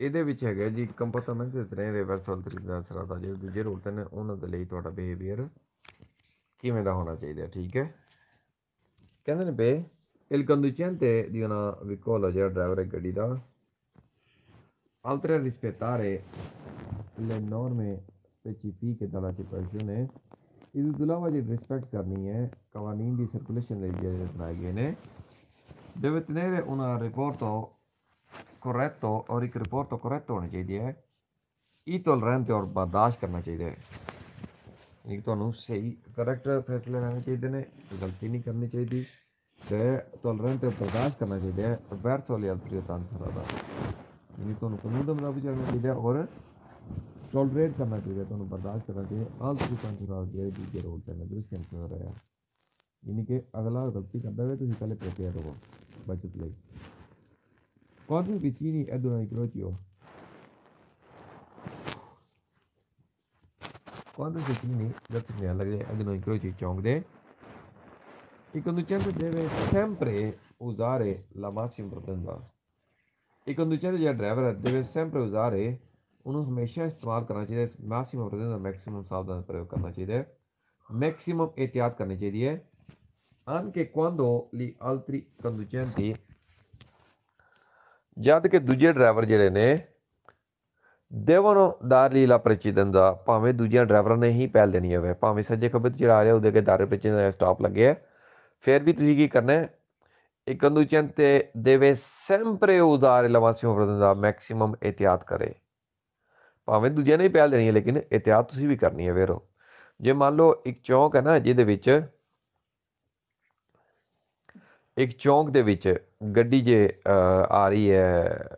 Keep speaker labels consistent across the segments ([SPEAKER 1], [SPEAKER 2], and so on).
[SPEAKER 1] ਇਹਦੇ ਵਿੱਚ ਹੈਗਾ ਜੀ ਕੰਪੋਨੈਂਟ ਦੇ ਤਰ੍ਹਾਂ ਰਿਵਰਸ ਤਰੀਕੇ ਦਾ ਅਸਰ ਆਦਾ ਜਿਹੜੇ ਦੂਜੇ ਰੂਲ ਨੇ ਉਹਨਾਂ ਦੇ ਲਈ ਤੁਹਾਡਾ ਬਿਹੇਵੀਅਰ ਕਿਵੇਂ ਦਾ ਹੋਣਾ ਚਾਹੀਦਾ ਠੀਕ ਹੈ ਕਹਿੰਦੇ ਨੇ ਬੇ ਇਲ conducente di una veicola ਜਿਹੜਾ ਡਰਾਈਵਰ ਹੈ ਗੱਡੀ ਦਾ altre rispettare le norme specifiche dalla circolazione ਇਸ ਤੋਂ ਜੀ ਰਿਸਪੈਕਟ ਕਰਨੀ ਹੈ ਕਾਨੂੰਨ ਦੀ ਸਰਕੂਲੇਸ਼ਨ ਲਈ ਜਿਹੜੇ ਬਣਾਏ ਗਏ ਨੇ deve ਉਹਨਾਂ una rapporto corretto ਔਰ ਇੱਕ ਰਿਪੋਰਟ ਤੋਂ corretto ਹੋਣੀ ਚਾਹੀਦੀ ਹੈ ਇਹ ਟੋਲਰੈਂਟ ਔਰ ਬਰਦਾਸ਼ਤ ਕਰਨਾ ਚਾਹੀਦਾ ਹੈ ਇਹ ਤੁਹਾਨੂੰ ਸਹੀ ਕਰੈਕਟ ਫੈਸਲੇ ਲੈਣੇ ਚਾਹੀਦੇ ਨੇ ਗਲਤੀ ਨਹੀਂ ਕਰਨੀ ਚਾਹੀਦੀ ਤੇ ਟੋਲਰੈਂਟ ਤੇ ਬਰਦਾਸ਼ਤ ਕਰਨਾ ਚਾਹੀਦਾ ਹੈ ਵੈਰ ਸੋਲੀਅਲ ਪ੍ਰਿਯਤਾਨ ਸਰਦਾ ਇਹ ਤੁਹਾਨੂੰ ਕਾਨੂੰਨ ਦੇ ਮੁਤਾਬਿਕ ਚੱਲਣਾ ਚਾਹੀਦਾ ਔਰ ਟੋਲਰੇਟ ਕਰਨਾ ਚਾਹੀਦਾ ਤੁਹਾਨੂੰ ਬਰਦਾਸ਼ਤ ਕਰਨਾ ਚਾਹੀਦਾ ਆਲ ਪ੍ਰਿਯਤਾਨ ਸਰਦਾ ਜਿਹੜੇ ਦੂਜੇ ਰੋਲ ਤੇ ਨਜ਼ਰ ਸੈਂਟ ਹੋ ਰਿਹਾ ਯਾਨੀ ਕਿ ਅਗਲਾ ਗਲਤੀ ਕਰਦਾ ਹੋਵੇ ਤੁਸੀਂ ਪਹਿਲੇ ਪ੍ਰਪੇਅਰ ਹੋਵੋ ਬਚਤ ਲਈ Quanti vicini ad un epilodio. Quando si finì la segnala ad un incrocio Chongde, il conducente deve sempre usare la massima potenza. Il conducente या driver deve sempre usare uno हमेशा इस्तेमाल करना चाहिए मैक्सिमम प्रदर्शन maximum सावधान प्रयोग करना चाहिए मैक्सिमम एहतियात करनी anche quando gli altri conducenti ਜਦ ਕਿ ਦੂਜੇ ਡਰਾਈਵਰ ਜਿਹੜੇ ਨੇ ਦੇਵਨ ਦਾ ਲੀਲਾ ਪ੍ਰਚਿਤਨ ਦਾ ਭਾਵੇਂ ਦੂਜਿਆਂ ਡਰਾਈਵਰਾਂ ਨੇ ਹੀ ਪਹਿਲ ਦੇਣੀ ਹੋਵੇ ਭਾਵੇਂ ਸੱਜੇ ਖੱਬੇ ਤੇ ਜਿਹੜਾ ਆ ਰਿਹਾ ਉਹਦੇ ਕੇ ਦਾਰੇ ਪ੍ਰਚਿਤਨ ਦਾ ਸਟਾਪ ਲੱਗਿਆ ਫਿਰ ਵੀ ਤੁਸੀਂ ਕੀ ਕਰਨਾ ਹੈ ਤੇ ਦੇਵੇ ਸੈਂਪਰੇ usare ਲਵਾਸੀ massima ਦਾ ਮੈਕਸਿਮਮ ਇਤਿਆਤ ਕਰੇ ਭਾਵੇਂ ਦੂਜਿਆਂ ਨੇ ਹੀ ਪਹਿਲ ਦੇਣੀ ਹੈ ਲੇਕਿਨ ਇਤਿਆਤ ਤੁਸੀਂ ਵੀ ਕਰਨੀ ਹੈ ਵੀਰੋ ਜੇ ਮੰਨ ਲਓ ਇੱਕ ਚੌਂਕ ਹੈ ਨਾ ਜਿਹਦੇ ਵਿੱਚ ਇੱਕ ਚੌਂਕ ਦੇ ਵਿੱਚ ਗੱਡੀ ਜੇ ਆ ਰਹੀ ਹੈ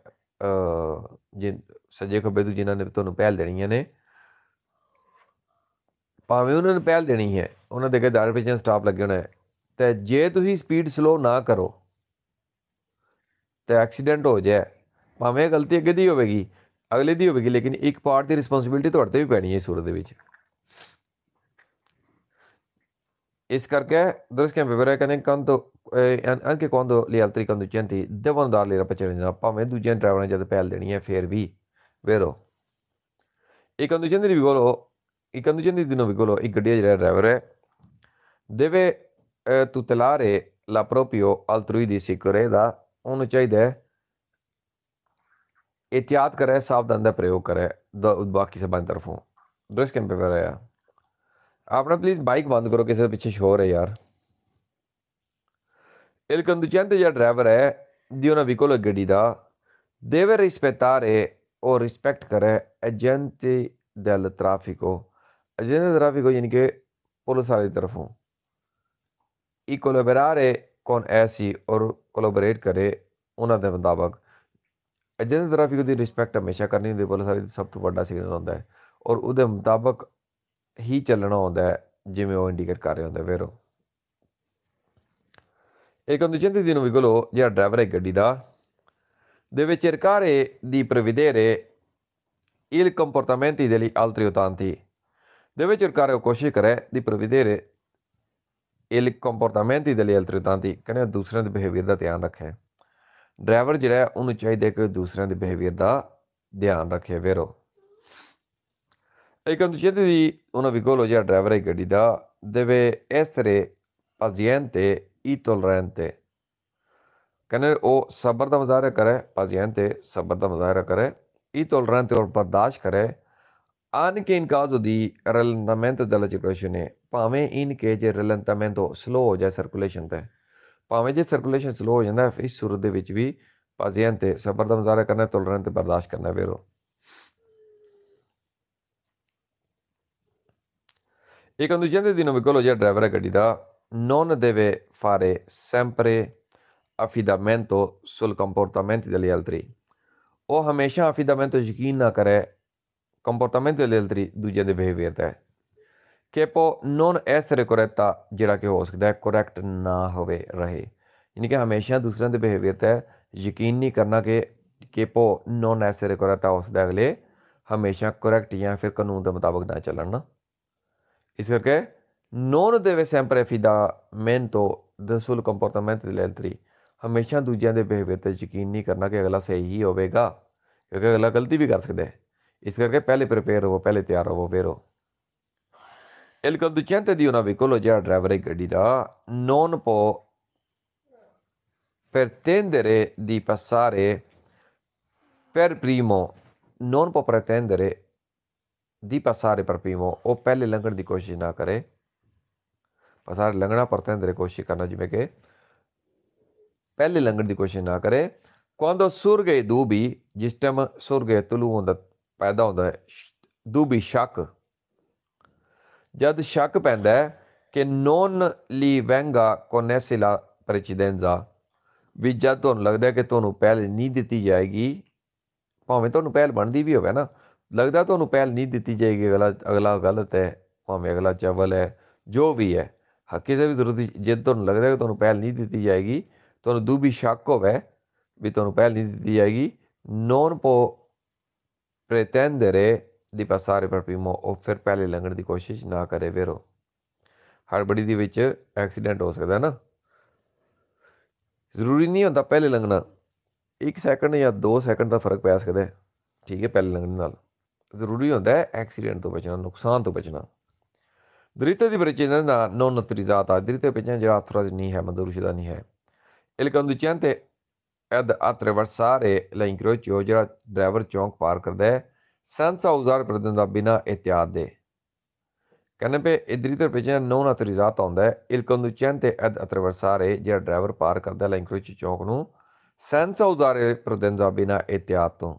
[SPEAKER 1] ਜੇ ਸੱਜੇ ਖੱਬੇ ਤੋਂ ਜਿਨ੍ਹਾਂ ਨੇ ਤੁਹਾਨੂੰ ਪਹਿਲ ਦੇਣੀਆਂ ਨੇ ਭਾਵੇਂ ਉਹਨਾਂ ਨੇ ਪਹਿਲ ਦੇਣੀ ਹੈ ਉਹਨਾਂ ਦੇ ਅੱਗੇ ਦਾਰ ਵਿੱਚ ਸਟਾਪ ਲੱਗੇ ਹੋਣਾ ਹੈ ਤੇ ਜੇ ਤੁਸੀਂ ਸਪੀਡ ਸਲੋ ਨਾ ਕਰੋ ਤੇ ਐਕਸੀਡੈਂਟ ਹੋ ਜਾਏ ਭਾਵੇਂ ਗਲਤੀ ਅੱਗੇ ਦੀ ਹੋਵੇਗੀ ਅਗਲੇ ਦੀ ਹੋਵੇਗੀ ਲੇਕਿਨ ਇੱਕ ਪਾਰਟ ਦੀ ਰਿਸਪੌਂਸਿਬਿਲਟੀ ਤੁਹਾਡੇ ਤੇ ਵੀ ਪੈਣੀ ਹੈ ਇਸ ਸੂਰਤ ਦੇ ਵਿੱਚ ਇਸ ਕਰਕੇ ਦਰਸ਼ਕਾਂ ਵਿਵਰਾ ਕਹਿੰਦੇ ਕੰਨ ਤੋਂ ਅਨਕੇ ਕੋਂਦੋ ਲਈ ਅਲਤਰੀ ਕੰਦੂ ਚੰਤੀ ਦੇਵਨਦਾਰ ਲਈ ਰਪ ਚੜਨਾ ਭਾਵੇਂ ਦੂਜੇ ਨੇ ਜਦ ਪੈਲ ਦੇਣੀ ਹੈ ਫੇਰ ਵੀ ਵੇਰੋ ਇੱਕ ਕੰਦੂ ਚੰਦੀ ਵੀ ਕੋਲੋ ਇੱਕ ਕੰਦੂ ਚੰਦੀ ਦਿਨੋਂ ਵੀ ਕੋਲੋ ਇੱਕ ਗੱਡੀ ਜਿਹੜਾ ਡਰਾਈਵਰ ਹੈ ਦੇਵੇ ਤੁਤਲਾਰੇ ਲਾ ਪ੍ਰੋਪੀਓ ਅਲਤਰੀ ਦੀ ਸਿਕਰੇ ਦਾ ਉਹਨੂੰ ਚਾਹੀਦਾ ਹੈ एहतियात ਕਰੇ सावधान ਪ੍ਰਯੋਗ ਕਰੇ ਦ ਬਾਕੀ सब ਤਰਫੋਂ ड्रेस कैंपे पर आया अपना प्लीज़ बाइक बंद करो किसी ਪਿੱਛੇ ਸ਼ੋਰ ਹੈ ਯਾਰ ilkandujente driver di una piccola guida deve rispettare o rispettare agenti del traffico. Agenti del traffico, यानी कि पुलिस वाली तरफों ई कोलोबरारे कौन ऐसी और कोलोबरेट करे ਉਹਨਾਂ ਦੇ ਮੁਤਾਬਕ ਏਜੰਟ ਟ੍ਰੈਫਿਕ ਦੀ ਰਿਸਪੈਕਟ ਹਮੇਸ਼ਾ ਕਰਨੀ ਹੁੰਦੀ ਪੁਲਿਸ ਵਾਲੀ ਸਭ ਤੋਂ ਵੱਡਾ ਸਿਗਨਲ ਹੁੰਦਾ ਹੈ ਔਰ ਉਹਦੇ ਮੁਤਾਬਕ ਹੀ ਚੱਲਣਾ ਹੁੰਦਾ ਹੈ ਜਿਵੇਂ ਉਹ ਇੰਡੀਕੇਟ ਕਰ ਰਿਹਾ ਹੁੰਦਾ ਵੇਰੋ ਇਹ ਕੰਡੀਸ਼ਨ ਦੀ ਨੂੰ ਵਿਗਲੋ ਜਿਹੜਾ ਡਰਾਈਵਰ ਹੈ ਗੱਡੀ ਦਾ ਦੇ ਵਿੱਚ ਰਕਾਰੇ ਦੀ ਪ੍ਰਵਿਧੇਰੇ ਇਲ ਕੰਪੋਰਟਮੈਂਟੀ ਦੇ ਲਈ ਅਲਤ੍ਰਿਉਤਾਂਤੀ ਦੇ ਵਿੱਚ ਰਕਾਰੇ ਕੋਸ਼ਿਸ਼ ਕਰੇ ਦੀ ਪ੍ਰਵਿਧੇਰੇ ਇਲ ਕੰਪੋਰਟਮੈਂਟੀ ਦੇ ਲਈ ਅਲਤ੍ਰਿਉਤਾਂਤੀ ਕਹਿੰਦੇ ਦੂਸਰਿਆਂ ਦੇ ਬਿਹੇਵੀਅਰ ਦਾ ਧਿਆਨ ਰੱਖੇ ਡਰਾਈਵਰ ਜਿਹੜਾ ਉਹਨੂੰ ਚਾਹੀਦਾ ਕਿ ਦੂਸਰਿਆਂ ਦੇ ਬਿਹੇਵੀਅਰ ਦਾ ਧਿਆਨ ਰੱਖੇ ਵੇਰੋ ਇੱਕ ਅੰਦੂਜੇ ਦੀ ਉਹਨਾਂ ਵਿਗੋਲੋ ਜਿਹੜਾ ਡਰਾਈਵਰ ਹੈ ਗੱਡੀ ਦਾ ਦੇਵੇ ਇਸ ਤਰ੍ਹਾਂ ਪਾਜੀਐਂਟੇ i e ਤੇ ਕਹਿੰਦੇ ਉਹ ਸਬਰ ਦਾ ਮਜ਼ਾਹਰਾ ਕਰੇ ਪਾਜੀਆਂ ਤੇ ਸਬਰ ਦਾ ਮਜ਼ਾਹਰਾ ਕਰੇ i e ਤੇ ਔਰ ਬਰਦਾਸ਼ਤ ਕਰੇ ਆਨ ਕੇ ਇਨਕਾਜ਼ ਦੀ ਰਲੰਦਮੈਂਟ ਦਲ ਚਿਕਰੇਸ਼ਨ ਹੈ ਭਾਵੇਂ ਇਨ ਕੇ ਜੇ ਰਲੰਦਮੈਂਟ ਹੋ ਸਲੋ ਹੋ ਜਾਏ ਸਰਕੂਲੇਸ਼ਨ ਤੇ ਭਾਵੇਂ ਜੇ ਸਰਕੂਲੇਸ਼ਨ ਸਲੋ ਹੋ ਜਾਂਦਾ ਇਸ ਸੂਰਤ ਦੇ ਵਿੱਚ ਵੀ ਪਾਜੀਆਂ ਤੇ ਸਬਰ ਦਾ ਮਜ਼ਾਹਰਾ ਕਰਨਾ ਟੋਲਰੈਂਟ ਤੇ ਬਰਦਾਸ਼ਤ ਕਰਨਾ ਵੇਰੋ ਇੱਕ ਅੰਦੂਜੇ ਦੇ ਦਿਨੋਂ ਵਿਕਲ ਹੋ ਜਾ ਡਰਾਈਵਰ ਗੱਡੀ ਦਾ ਨੌਨ ਦੇਵੇ fare sempre affidamento sul comportamento degli altri ਉਹ ਹਮੇਸ਼ਾ affidamento ਯਕੀਨ ਨਾ ਕਰੇ comportamento degli altri ਦੂਜੇ ਦੇ ਬਿਹੇਵੀਅਰ ਤੇ ਕਿ ਪੋ ਨੋਨ ਐਸਰੇ ਕਰਤਾ ਜਿਹੜਾ ਕਿ ਹੋ ਸਕਦਾ ਹੈ ਕਰੈਕਟ ਨਾ ਹੋਵੇ ਰਹੇ ਯਾਨੀ ਕਿ ਹਮੇਸ਼ਾ ਦੂਸਰਿਆਂ ਦੇ ਬਿਹੇਵੀਅਰ ਤੇ ਯਕੀਨ ਨਹੀਂ ਕਰਨਾ ਕਿ ਕਿ ਪੋ ਨੋਨ ਐਸਰੇ ਕਰਤਾ ਉਸ ਦੇ ਅਗਲੇ ਹਮੇਸ਼ਾ ਕਰੈਕਟ ਜਾਂ ਫਿਰ ਕਾਨੂੰਨ ਦੇ ਮੁਤਾਬਕ ਨਾ ਚੱਲਣ ਇਸ ਕਰਕੇ ਨੋਨ ਦੇਵੇ ਸੈਂਪਰ ਫਿਦਾਮੈਂਟੋ ਦੇ ਸੁਲ ਕੰਪੋਰਟਮੈਂਟ ਦੀ ਲੈਂਤਰੀ ਹਮੇਸ਼ਾ ਦੂਜਿਆਂ ਦੇ ਬਿਹੇਵੀਅਰ ਤੇ ਯਕੀਨ ਨਹੀਂ ਕਰਨਾ ਕਿ ਅਗਲਾ ਸਹੀ ਹੀ ਹੋਵੇਗਾ ਕਿਉਂਕਿ ਅਗਲਾ ਗਲਤੀ ਵੀ ਕਰ ਸਕਦਾ ਹੈ ਇਸ ਕਰਕੇ ਪਹਿਲੇ ਪ੍ਰਪੇਅਰ ਹੋਵੋ ਪਹਿਲੇ ਤਿਆਰ ਹੋਵੋ ਵੇਰੋ il conducente di una già driver in credita non può pretendere di passare per primo non può pretendere di passare per primo o per l'elenco di coscina care ਅਸਾਂ ਲੰਘਣਾ ਪਰਤੇ ਤੇਰੇ ਕੋਸ਼ਿਸ਼ ਕਰਨਾ ਜਿਵੇਂ ਕਿ ਪਹਿਲੇ ਲੰਘਣ ਦੀ ਕੋਸ਼ਿਸ਼ ਨਾ ਕਰੇ ਕੋਂਦੋ ਸੁਰਗੇ ਦੂਬੀ ਜਿਸ ਟਮ ਸੁਰਗੇ ਤਲੂ ਹੁੰਦਾ ਪੈਦਾ ਹੁੰਦਾ ਹੈ ਦੂਬੀ ਸ਼ੱਕ ਜਦ ਸ਼ੱਕ ਪੈਂਦਾ ਹੈ ਕਿ ਨੋਨ ਲੀ ਵੈਂਗਾ ਕੋਨੇਸਿਲਾ ਪ੍ਰੈਜ਼ੀਡੈਂਜ਼ਾ ਵੀ ਜਦ ਤੁਹਾਨੂੰ ਲੱਗਦਾ ਕਿ ਤੁਹਾਨੂੰ ਪਹਿਲ ਨਹੀਂ ਦਿੱਤੀ ਜਾਏਗੀ ਭਾਵੇਂ ਤੁਹਾਨੂੰ ਪਹਿਲ ਬਣਦੀ ਵੀ ਹੋਵੇ ਨਾ ਲੱਗਦਾ ਤੁਹਾਨੂੰ ਪਹਿਲ ਨਹੀਂ ਦਿੱਤੀ ਜਾਏਗੀ ਅਗਲਾ ਅਗਲਾ ਗਲਤ ਹੈ ਭਾਵੇਂ ਅਗਲਾ ਚਵਲ ਹੈ ਜੋ ਵੀ ਹੈ ਹੱਕੇ ਦੇ ਵੀ ਜ਼ਰੂਰਤ ਜੇ ਤੁਹਾਨੂੰ ਲੱਗ ਰਿਹਾ ਕਿ ਤੁਹਾਨੂੰ ਪਹਿਲ ਨਹੀਂ ਦਿੱਤੀ ਜਾਏਗੀ ਤੁਹਾਨੂੰ ਦੂਬੀ ਸ਼ੱਕ ਹੋਵੇ ਵੀ ਤੁਹਾਨੂੰ ਪਹਿਲ ਨਹੀਂ ਦਿੱਤੀ ਜਾਏਗੀ ਨੋਨ ਪੋ ਪ੍ਰੇਟੈਂਡਰੇ ਦੀ ਪਸਾਰੇ ਪਰ ਪੀਮੋ ਉਹ ਫਿਰ ਪਹਿਲੇ ਲੰਘਣ ਦੀ ਕੋਸ਼ਿਸ਼ ਨਾ ਕਰੇ ਵੀਰੋ ਹੜਬੜੀ ਦੇ ਵਿੱਚ ਐਕਸੀਡੈਂਟ ਹੋ ਸਕਦਾ ਨਾ ਜ਼ਰੂਰੀ ਨਹੀਂ ਹੁੰਦਾ ਪਹਿਲੇ ਲੰਘਣਾ 1 ਸੈਕਿੰਡ ਜਾਂ 2 ਸੈਕਿੰਡ ਦਾ ਫਰਕ ਪੈ ਸਕਦਾ ਹੈ ਠੀਕ ਹੈ ਪਹਿਲੇ ਲੰਘਣ ਨਾਲ ਜ਼ਰੂਰੀ ਹੁੰਦਾ ਹੈ ਐਕਸੀਡੈਂਟ ਤੋਂ ਬਚਣਾ ਨੁਕਸਾਨ ਤੋਂ ਬਚਣਾ 드릴 때 브레치는 나 노노트리자다 드릴 때 베냐 제가 아트라니 해 만드루시다 니 ਨਹੀਂ ਹੈ ਕੰਦੂ ਚੰਤੇ ਐਦ ਆਤਰੇਵਰ ਸਾਰੇ ਲੈਂਗਰੋ ਚੋ ਜਿਹੜਾ ਡਰਾਈਵਰ ਚੌਂਕ ਪਾਰ ਕਰਦਾ ਹੈ ਸੈਂਸ ਆਉਜ਼ਾਰ ਪ੍ਰਦਨ ਦਾ ਬਿਨਾ ਇਤਿਆਦ ਦੇ ਕਹਿੰਦੇ ਪੇ ਇਦਰੀ ਤੇ ਪਿਛੇ ਨੌ ਨਤਰੀ ਜ਼ਾਤ ਆਉਂਦਾ ਹੈ ਇਲ ਕੰਦੂ ਚੰਤੇ ਐਦ ਆਤਰੇਵਰ ਸਾਰੇ ਜਿਹੜਾ ਡਰਾਈਵਰ ਪਾਰ ਕਰਦਾ ਲੈਂਗਰੋ ਚੌਂਕ ਨੂੰ ਸੈਂਸ ਉਜ਼ਾਰ ਪ੍ਰਦਨ ਦਾ ਬਿਨਾ ਇਤਿਆਦ ਤੋਂ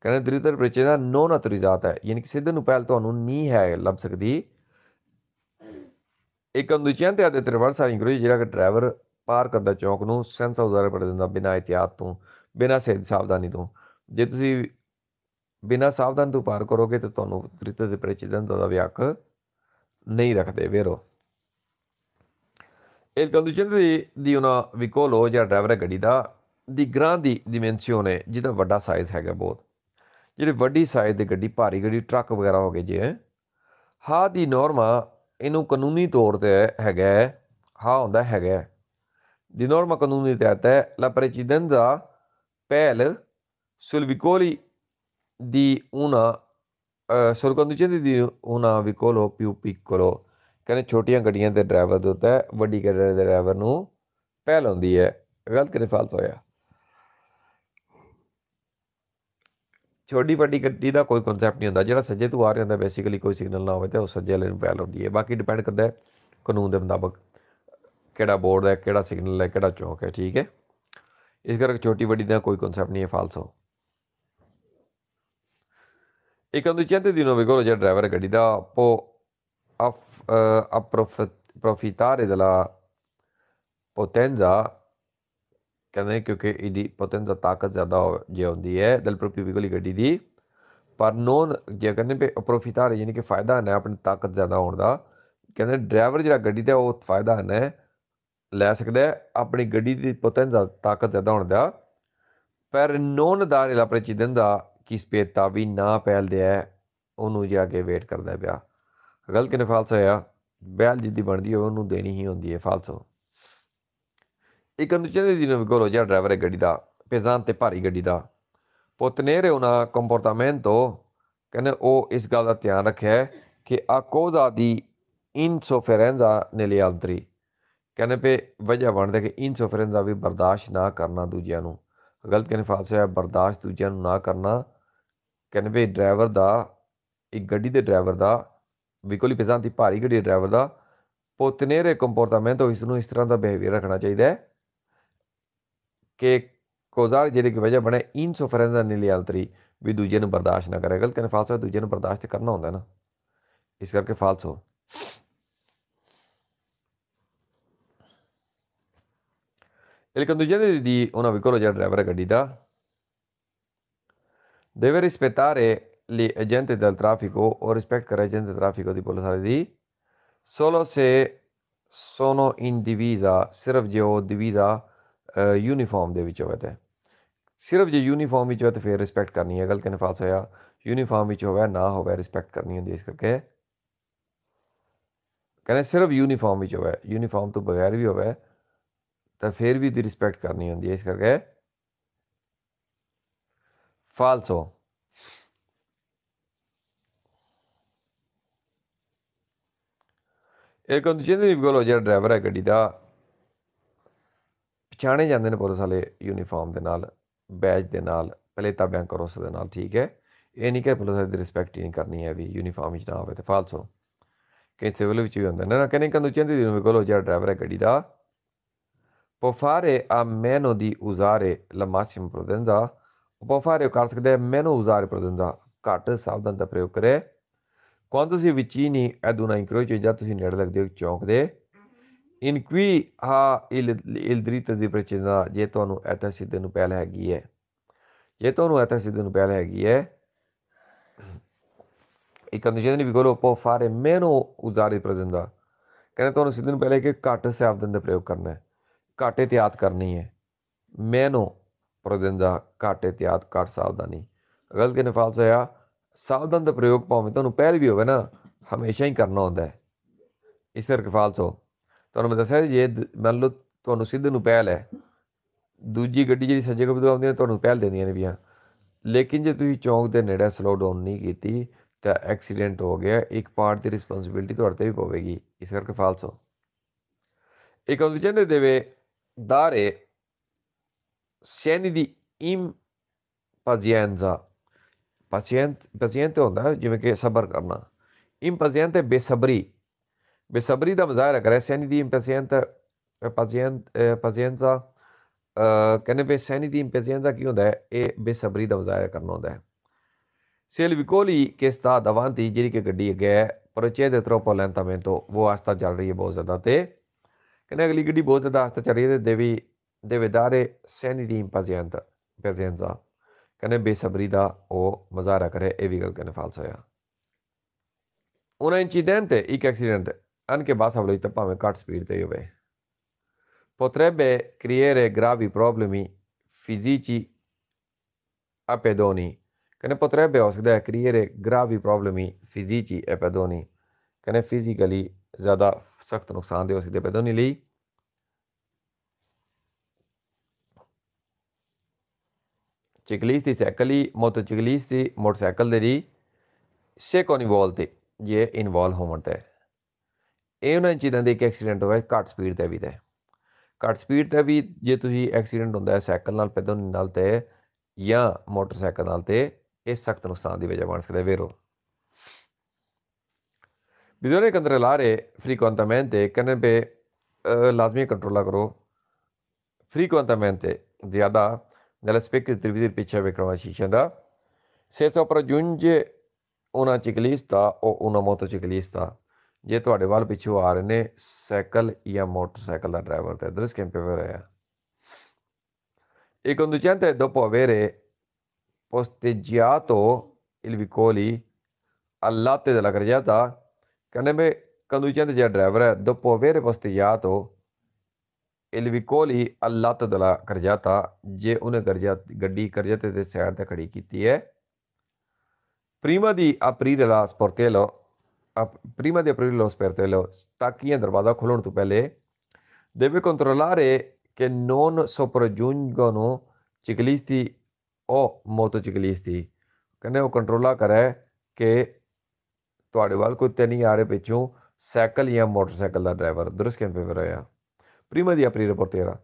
[SPEAKER 1] ਕਹਿੰਦੇ ਦਰਿਦਰ ਪ੍ਰਚੇਨਾ ਨੋ ਨਾ ਤਰੀਜ਼ਾਤ ਹੈ ਯਾਨੀ ਕਿ ਸਿੱਧ ਨੂੰ ਪਹਿਲ ਤੁਹਾਨੂੰ ਨਹੀਂ ਹੈ ਲੱਭ ਸਕਦੀ ਇੱਕ ਅੰਦੁਚਿਆਂ ਤੇ ਆਦੇ ਤਰਵਰ ਸਾਰੀ ਗਰੋ ਜਿਹੜਾ ਕਿ ਡਰਾਈਵਰ ਪਾਰ ਕਰਦਾ ਚੌਕ ਨੂੰ ਸੈਂਸ ਆਫ ਜ਼ਾਰੇ ਪੜ ਦਿੰਦਾ ਬਿਨਾਂ ਇਤਿਆਤ ਤੋਂ ਬਿਨਾਂ ਸਹਿਜ ਸਾਵਧਾਨੀ ਤੋਂ ਜੇ ਤੁਸੀਂ ਬਿਨਾਂ ਸਾਵਧਾਨ ਤੋਂ ਪਾਰ ਕਰੋਗੇ ਤਾਂ ਤੁਹਾਨੂੰ ਦਰਿਦਰ ਦੇ ਪ੍ਰਚੇ ਦਾ ਵਿਆਕ ਨਹੀਂ ਰੱਖਦੇ ਵੇਰੋ ਇਹ ਕੰਡੀਸ਼ਨ ਦੀ ਦੀ ਉਹਨਾਂ ਵਿਕੋਲੋ ਜਾਂ ਡਰਾਈਵਰ ਗੱਡੀ ਦਾ ਦੀ ਗ੍ਰਾਂ ਦੀ ਡਿਮੈਂਸ਼ਨ ਹੈ ਜਿਹਦਾ ਵੱਡਾ ਸਾਈਜ਼ ਹੈਗਾ ਬਹੁਤ ਜਿਹੜੇ ਵੱਡੀ ਸਾਈਜ਼ ਦੇ ਗੱਡੀ ਭਾਰੀ ਗੱਡੀ ਟਰੱਕ ਵਗੈਰਾ ਹੋ ਗਏ ਜੇ ਹਾ ਦੀ ਨੋਰਮਾ ਇਹਨੂੰ ਕਾਨੂੰਨੀ ਤੌਰ ਤੇ ਹੈਗਾ ਹਾ ਹੁੰਦਾ ਹੈਗਾ ਦੀ ਨੋਰਮਾ ਕਾਨੂੰਨੀ ਤੇ ਆਤਾ ਹੈ ਲਾ ਪ੍ਰੈਸੀਡੈਂਜ਼ਾ ਪਹਿਲ ਸੁਲਵਿਕੋਲੀ di una eh, ਦੀ ਉਹਨਾ ਵਿਕੋਲੋ vicolo più piccolo ਕਹਿੰਦੇ ਛੋਟੀਆਂ ਗੱਡੀਆਂ ਦੇ ਡਰਾਈਵਰ ਦੋਤਾ ਵੱਡੀ ਗੱਡੀ ਦੇ ਡਰਾਈਵਰ ਨੂੰ ਪਹਿਲ ਹੁੰਦੀ ਹੈ ਗਲਤ ਕਿਹਨੇ ਫਾਲਸ ਹੋਇਆ ਛੋਟੀ ਵੱਡੀ ਗੱਡੀ ਦਾ ਕੋਈ ਕਨਸੈਪਟ ਨਹੀਂ ਹੁੰਦਾ ਜਿਹੜਾ ਸੱਜੇ ਤੋਂ ਆ ਰਿਹਾ ਹੁੰਦਾ ਬੇਸਿਕਲੀ ਕੋਈ ਸਿਗਨਲ ਨਾ ਹੋਵੇ ਤੇ ਉਹ ਸੱਜੇ ਵਾਲੇ ਨੂੰ ਪੈਲ ਹੁੰਦੀ ਹੈ ਬਾਕੀ ਡਿਪੈਂਡ ਕਰਦਾ ਹੈ ਕਾਨੂੰਨ ਦੇ ਮੁਤਾਬਕ ਕਿਹੜਾ ਬੋਰਡ ਹੈ ਕਿਹੜਾ ਸਿਗਨਲ ਹੈ ਕਿਹੜਾ ਚੌਕ ਹੈ ਠੀਕ ਹੈ ਇਸ ਕਰਕੇ ਛੋਟੀ ਵੱਡੀ ਦਾ ਕੋਈ ਕਨਸੈਪਟ ਨਹੀਂ ਹੈ ਫਾਲਸੋ ਇੱਕ ਅੰਦਰ ਦੀ ਦਿਨੋਂ ਕੋਲ ਜਿਹੜਾ ਡਰਾਈਵਰ ਗੱਡੀ ਦਾ ਆਪੋ ਅਪ ਅਪਰੋਫਿਟਾਰੇ ਦਲਾ ਪੋਟੈਂਜ਼ਾ ਕਹਿੰਦੇ ਕਿਉਂਕਿ ਇਹਦੀ ਪੋਟੈਂਸ ਦਾ ਤਾਕਤ ਜ਼ਿਆਦਾ ਹੋ ਜੇ ਹੁੰਦੀ ਹੈ ਦਿਲਪ੍ਰੋਕ ਦੀ ਵਿਗਲੀ ਗੱਡੀ ਦੀ ਪਰ ਨੋਨ ਜੇ ਕਹਿੰਦੇ ਪੇ ਪ੍ਰੋਫਿਟਾਰ ਯਾਨੀ ਕਿ ਫਾਇਦਾ ਨਾ ਆਪਣੀ ਤਾਕਤ ਜ਼ਿਆਦਾ ਹੋਣ ਦਾ ਕਹਿੰਦੇ ਡਰਾਈਵਰ ਜਿਹੜਾ ਗੱਡੀ ਦਾ ਉਹ ਫਾਇਦਾ ਨਾ ਲੈ ਸਕਦਾ ਹੈ ਆਪਣੀ ਗੱਡੀ ਦੀ ਪੋਟੈਂਸ ਦਾ ਤਾਕਤ ਜ਼ਿਆਦਾ ਹੋਣ ਦਾ ਪਰ ਨੋਨ ਦਾ ਰਿਲਾ ਆਪਣੇ ਚੀਦਨ ਦਾ ਕਿਸ ਪੇ ਵੀ ਨਾ ਪੈਲਦੇ ਹੈ ਉਹਨੂੰ ਜਾ ਕੇ ਵੇਟ ਕਰਦਾ ਪਿਆ ਗਲਤ ਕਿਨੇ ਫਾਲਸ ਹੋਇਆ ਬੈਲ ਜਿੱਦੀ ਬਣਦੀ ਉਹਨੂੰ ਦੇਣੀ ਹੀ ਹੁੰਦੀ ਹੈ ਫਾਲਸੋ inconducente ਡਰਾਈਵਰ ਗੱਡੀ ਦਾ gadida, ਤੇ ਭਾਰੀ ਗੱਡੀ ਦਾ ਪੁੱਤ tenere una ਕੰਪੋਰਟਮੈਂਟੋ ਕਹਿੰਦੇ ਉਹ ਇਸ ਗੱਲ ਦਾ ਧਿਆਨ ਰੱਖਿਆ ਕਿ ਆ ਕੋਜ਼ਾ ਦੀ ਇਨਸੋਫਰੈਂਜ਼ਾ ਨੇਲੇ ਆਲਤਰੀ ਕਹਿੰਦੇ ਪੇ ਵਜ੍ਹਾ ਬਣਦੇ ਕਿ ਇਨਸੋਫਰੈਂਜ਼ਾ ਵੀ ਬਰਦਾਸ਼ਤ ਨਾ ਕਰਨਾ ਦੂਜਿਆਂ ਨੂੰ ਗਲਤ ਕਹਿੰਦੇ ਫਾਸਲਾ ਹੈ ਬਰਦਾਸ਼ਤ ਦੂਜਿਆਂ ਨੂੰ ਨਾ ਕਰਨਾ ਕਹਿੰਦੇ ਪੇ ਡਰਾਈਵਰ ਦਾ ਇੱਕ ਗੱਡੀ ਦੇ ਡਰਾਈਵਰ ਦਾ ਬਿਲਕੁਲ ਹੀ ਦੀ ਭਾਰੀ ਗੱਡੀ ਡਰਾਈਵਰ ਦਾ ਪੁੱਤ ਰੇ ਕੰਪੋਰਟਮੈਂਟੋ ਇਸ ਨੂੰ ਇਸ ਤਰ੍ਹਾਂ ਦਾ ਬਿਹੇਵੀਅਰ ਰੱਖਣਾ ਚਾਹੀਦਾ ਹੈ ਕਿ ਕੋਜ਼ਾਰ ਜਿਹਦੇ ਕਿ ਵਜ੍ਹਾ ਬਣੇ ਇਨਸੋਫਰੈਂਸ ਦਾ ਨਿਲਿਆਲਤਰੀ ਵੀ ਦੂਜੇ ਨੂੰ ਬਰਦਾਸ਼ਤ ਨਾ ਕਰੇ ਗਲਤ ਨੇ ਫਾਲਸੋ ਦੂਜੇ ਨੂੰ ਬਰਦਾਸ਼ਤ ਕਰਨਾ ਹੁੰਦਾ ਨਾ ਇਸ ਕਰਕੇ ਫਾਲਸੋ Il conducente di una piccola già driver gradita deve rispettare gli agenti del traffico o rispettare agenti del traffico di polizia di solo se sono in divisa, serve o divisa uniform ਦੇ ਵਿੱਚ ਹੋਵੇ ਤੇ ਸਿਰਫ ਜੇ uniform ਵਿੱਚ ਹੋਵੇ ਤਾਂ ਫਿਰ ਰਿਸਪੈਕਟ ਕਰਨੀ ਹੈ ਗਲਤ ਫਾਸ ਹੋਇਆ ਯੂਨੀਫਾਰਮ ਵਿੱਚ ਹੋਵੇ ਨਾ ਹੋਵੇ ਰਿਸਪੈਕਟ ਕਰਨੀ ਹੁੰਦੀ ਇਸ ਕਰਕੇ ਕਹਿੰਦੇ ਸਿਰਫ ਯੂਨੀਫਾਰਮ ਵਿੱਚ ਹੋਵੇ ਯੂਨੀਫਾਰਮ ਤੋਂ ਬਗੈਰ ਵੀ ਹੋਵੇ ਤਾਂ ਫਿਰ ਵੀ ਦੀ ਰਿਸਪੈਕਟ ਕਰਨੀ ਹੁੰਦੀ ਹੈ ਇਸ ਕਰਕੇ ਫਾਲਸੋ ਇਹ ਕੰਦ ਜਿੰਦਰੀ ਗੋਲੋ ਜਿਹੜਾ ਡਰਾਈਵਰ ਹੈ ਗੱਡੀ ਦਾ ਪਛਾਣੇ ਜਾਂਦੇ ਨੇ ਪੁਲਿਸ ਵਾਲੇ ਯੂਨੀਫਾਰਮ ਦੇ ਨਾਲ ਬੈਜ ਦੇ ਨਾਲ ਪਹਿਲੇ ਤਾਬਿਆਂ ਕਰੋ ਉਸ ਦੇ ਨਾਲ ਠੀਕ ਹੈ ਇਹ ਨਹੀਂ ਕਿ ਪੁਲਿਸ ਦੀ ਰਿਸਪੈਕਟ ਨਹੀਂ ਕਰਨੀ ਹੈ ਵੀ ਯੂਨੀਫਾਰਮ ਵਿੱਚ ਨਾ ਹੋਵੇ ਤੇ ਫਾਲਸੋ ਕਿ ਸਿਵਲ ਵਿੱਚ ਵੀ ਹੁੰਦਾ ਨਾ ਕਹਿੰਦੇ ਕੰਦੂ ਚੰਦੀ ਦਿਨ ਨੂੰ ਕੋਲੋ ਜਿਹੜਾ ਡਰਾਈਵਰ ਹੈ ਗੱਡੀ ਦਾ ਪੋਫਾਰੇ ਆ ਮੈਨੋ ਦੀ ਉਜ਼ਾਰੇ ਲਮਾਸਿਮ ਪ੍ਰਦੰਦਾ ਪੋਫਾਰੇ ਕਰ ਸਕਦੇ ਮੈਨੋ ਉਜ਼ਾਰੇ ਪ੍ਰਦੰਦਾ ਘੱਟ ਸਾਵਧਾਨ ਦਾ ਪ੍ਰਯੋਗ ਕਰੇ ਕੌਣ ਤੁਸੀਂ ਵਿੱਚ ਹੀ ਨਹੀਂ ਐਦੂ ਨਾ ਇੰਕਰੋਚ ਜਦ ਤੁਸੀਂ ਨੇੜੇ ਲੱਗਦੇ ਹੋ ਚੌਂਕ ਦੇ ਇਨ ਕੀ ਹਾ ਇਲ il diritto di ਜੇ ਤੁਹਾਨੂੰ ਐਤਾ ਸਿੱਧੇ ਨੂੰ ਪਹਿਲ ਹੈਗੀ ਹੈ ਜੇ ਤੁਹਾਨੂੰ ਐਤਾ ਸਿੱਧੇ ਨੂੰ ਪਹਿਲ ਹੈਗੀ ਹੈ e quando genere ਵੀ ਕੋਲ può ਫਾਰੇ meno ਉਜ਼ਾਰੀ il ਕਹਿੰਦੇ ਤੁਹਾਨੂੰ ਸਿੱਧੇ ਨੂੰ ਪਹਿਲੇ ਕਿ ਘੱਟ ਸ਼ਬਦਾਂ ਦਾ ਪ੍ਰਯੋਗ ਕਰਨਾ ਹੈ ਤੇ ਯਾਦ ਕਰਨੀ ਹੈ ਮੈਨੋ present ਦਾ ਤੇ ਯਾਦ ਕਰ ਸਾਵਧਾਨੀ ਗਲਤ ਕੇ ਨਫਾਲ ਸਿਆ ਸਾਵਧਾਨ ਦਾ ਪ੍ਰਯੋਗ ਭਾਵੇਂ ਤੁਹਾਨੂੰ ਪਹਿਲ ਵੀ ਹੋਵੇ ਨਾ ਹਮੇਸ਼ਾ ਹੀ ਕਰਨਾ ਹੁੰਦਾ ਹੈ ਇਸ ਤਰ੍ਹਾਂ ਕਫਾਲ ਸੋ ਤੁਹਾਨੂੰ ਮੈਂ ਦੱਸਿਆ ਜੇ ਮੰਨ ਲਓ ਤੁਹਾਨੂੰ ਸਿੱਧੇ ਨੂੰ ਪਹਿਲ ਹੈ ਦੂਜੀ ਗੱਡੀ ਜਿਹੜੀ ਸੱਜੇ ਕੋਲ ਤੋਂ ਆਉਂਦੀ ਹੈ ਤੁਹਾਨੂੰ ਪਹਿਲ ਦਿੰਦੀਆਂ ਨੇ ਵੀ ਹਾਂ ਲੇਕਿਨ ਜੇ ਤੁਸੀਂ ਚੌਂਕ ਦੇ ਨੇੜੇ ਸਲੋ ਡਾਊਨ ਨਹੀਂ ਕੀਤੀ ਤਾਂ ਐਕਸੀਡੈਂਟ ਹੋ ਗਿਆ ਇੱਕ ਪਾਰਟ ਦੀ ਰਿਸਪੌਂਸਿਬਿਲਟੀ ਤੁਹਾਡੇ ਤੇ ਵੀ ਪਵੇਗੀ ਇਸ ਕਰਕੇ ਫਾਲਸ ਹੋ ਇੱਕ ਹੁੰਦੀ ਚੰਦੇ ਦੇਵੇ ਦਾਰੇ ਸੈਨੀ ਦੀ ਇਮ ਪਾਜ਼ੀਐਂਜ਼ਾ ਪਾਸੀਐਂਟ ਪਾਸੀਐਂਟ ਹੁੰਦਾ ਜਿਵੇਂ ਕਿ ਸਬਰ ਕਰਨਾ ਇਮ ਪਾਜ਼ੀਐਂਟ ਬੇਸਬਰੀ بصبري da مظاهره Graziani di impazienza eh, eh, pazienza ਕਹਿੰਦੇ ਵੀ ਸੈਨੀ ਦੀ ਇmpazienza ਕੀ ਹੁੰਦਾ ਹੈ ਇਹ ਬੇਸਬਰੀ ਦਾ ਮਜ਼ਾਹਰਾ ਕਰਨਾ ਹੁੰਦਾ ਹੈ ਸੇਲ ਸੇਲਵਿਕੋਲੀ ਕੇ ਸਤਾ ਦਵਾਂਤੀ ਜਿਹੜੀ ਕਿ ਗੱਡੀ ਅੱਗੇ ਹੈ ਪਰਚੇ ਦੇ ਤਰੋ ਤੋਂ ਉਹ ਆਸਤਾ ਚੱਲ ਰਹੀ ਹੈ ਬਹੁਤ ਜ਼ਿਆਦਾ ਤੇ ਕਹਿੰਦੇ ਅਗਲੀ ਗੱਡੀ ਬਹੁਤ ਜ਼ਿਆਦਾ ਆਸਤਾ ਚੱਲ ਰਹੀ ਹੈ ਤੇ ਦੇਵੀ ਦੇ ਵਿਦਾਰੇ ਸੈਨੀ ਦੀ ਇmpazienza ਇmpazienza ਕਹਿੰਦੇ ਬੇਸਬਰੀ ਦਾ ਉਹ ਮਜ਼ਾਰਾ ਕਰੇ ਇਹ ਵੀ ਗੱਲ ਕਹਿੰਦੇ ਫਾਲਸ ਹੋਇਆ ਉਹਨਾਂ ਇਨਸੀਡੈਂਟ ਇੱਕ accident anche basavloita pame cards pirte Juve. Potrebbe creare gravi problemi fisici a pedoni, che ne potrebbe osgda creare gravi problemi fisici a pedoni, che ne physically ज़्यादा सख्त नुकसान दे हो सकते पैदोनी ली चिकलीस थी साइकिल ही मोतो चिकलीस थी मोटरसाइकिल दे रही से कौन इन्वॉल्व थे ये इन्वॉल्व हो मरता है ਇਹ ਉਹਨਾਂ ਚੀਜ਼ਾਂ ਦੇ ਇੱਕ ਐਕਸੀਡੈਂਟ ਹੋਵੇ ਘੱਟ ਸਪੀਡ ਤੇ ਵੀ ਤੇ ਘੱਟ ਸਪੀਡ ਤੇ ਵੀ ਜੇ ਤੁਸੀਂ ਐਕਸੀਡੈਂਟ ਹੁੰਦਾ ਹੈ ਸਾਈਕਲ ਨਾਲ ਪੈਦੋ ਨਾਲ ਤੇ ਜਾਂ ਮੋਟਰਸਾਈਕਲ ਨਾਲ ਤੇ ਇਹ ਸਖਤ ਨੁਕਸਾਨ ਦੀ ਵਜ੍ਹਾ ਬਣ ਸਕਦਾ ਹੈ ਵੇਰੋ ਬਿਜ਼ੋਰੇ ਕੰਟਰੋਲ ਆ ਰਹੇ ਫ੍ਰੀਕੁਐਂਟਮੈਂਟ ਤੇ ਕਨੇ ਪੇ ਲਾਜ਼ਮੀ ਕੰਟਰੋਲਾ ਕਰੋ ਫ੍ਰੀਕੁਐਂਟਮੈਂਟ ਤੇ ਜ਼ਿਆਦਾ ਨਾਲ ਸਪੀਕ ਦੇ ਤ੍ਰਿਵਿਧਰ ਪਿੱਛੇ ਵਿਕਰਵਾ ਸ਼ੀਸ਼ਾ ਦਾ ਸੇਸੋ ਪਰ ਜੁੰਜੇ ਉਹਨਾਂ ਚਿਕਲੀਸਤਾ ਉਹ ਉਹਨਾਂ ਮੋਟਰ ਚਿਕਲੀਸਤਾ ਜੇ ਤੁਹਾਡੇ ਵੱਲ ਪਿੱਛੋਂ ਆ ਰਹੇ ਨੇ ਸਾਈਕਲ ਜਾਂ ਮੋਟਰਸਾਈਕਲ ਦਾ ਡਰਾਈਵਰ ਤੇ ਦਰਸ campeveraya. Il conducente dopo avere posteggiato il vicoli al latte della carreggiata ਕਹਿੰਦੇ ਵੀ ਕੰਦੂਚੰਦ ਜਿਹੜਾ ਡਰਾਈਵਰ ਹੈ dopo aver posteggiato il vicoli al latte della carreggiata ਜੇ ਉਹਨੇ ਕਰਜਾ ਗੱਡੀ ਕਰਜਤੇ ਦੇ ਸਾਈਡ ਤੇ ਖੜੀ ਕੀਤੀ ਹੈ prima di aprire la sportello ਲੋਸ de ਤੇ ਲੋ ਤਾਂ ਕੀ ਦਰਵਾਜ਼ਾ ਖੋਲਣ ਤੋਂ ਪਹਿਲੇ ਦੇਵੇ ਕੰਟਰੋਲਾਰੇ ਕਿ ਨੋਨ ਸੋਪਰਜੁੰਗੋ ਨੋ ਚਿਕਲਿਸਤੀ ਉਹ ਮੋਟੋ ਚਿਕਲਿਸਤੀ ਕਹਿੰਦੇ ਉਹ ਕੰਟਰੋਲਾ ਕਰੇ ਕਿ ਤੁਹਾਡੇ ਵੱਲ ਕੋਈ ਤੇ ਨਹੀਂ ਆ ਰਿਹਾ ਪਿੱਛੋਂ ਸਾਈਕਲ ਜਾਂ ਮੋਟਰਸਾਈਕਲ ਦਾ ਡਰਾਈਵਰ ਦਰਸ ਕੇ ਪੇਪਰ ਆਇਆ ਪ੍ਰੀਮਾ ਦੀ ਅਪ੍ਰੀਲ ਰਿਪੋਰਟ ਤੇਰਾ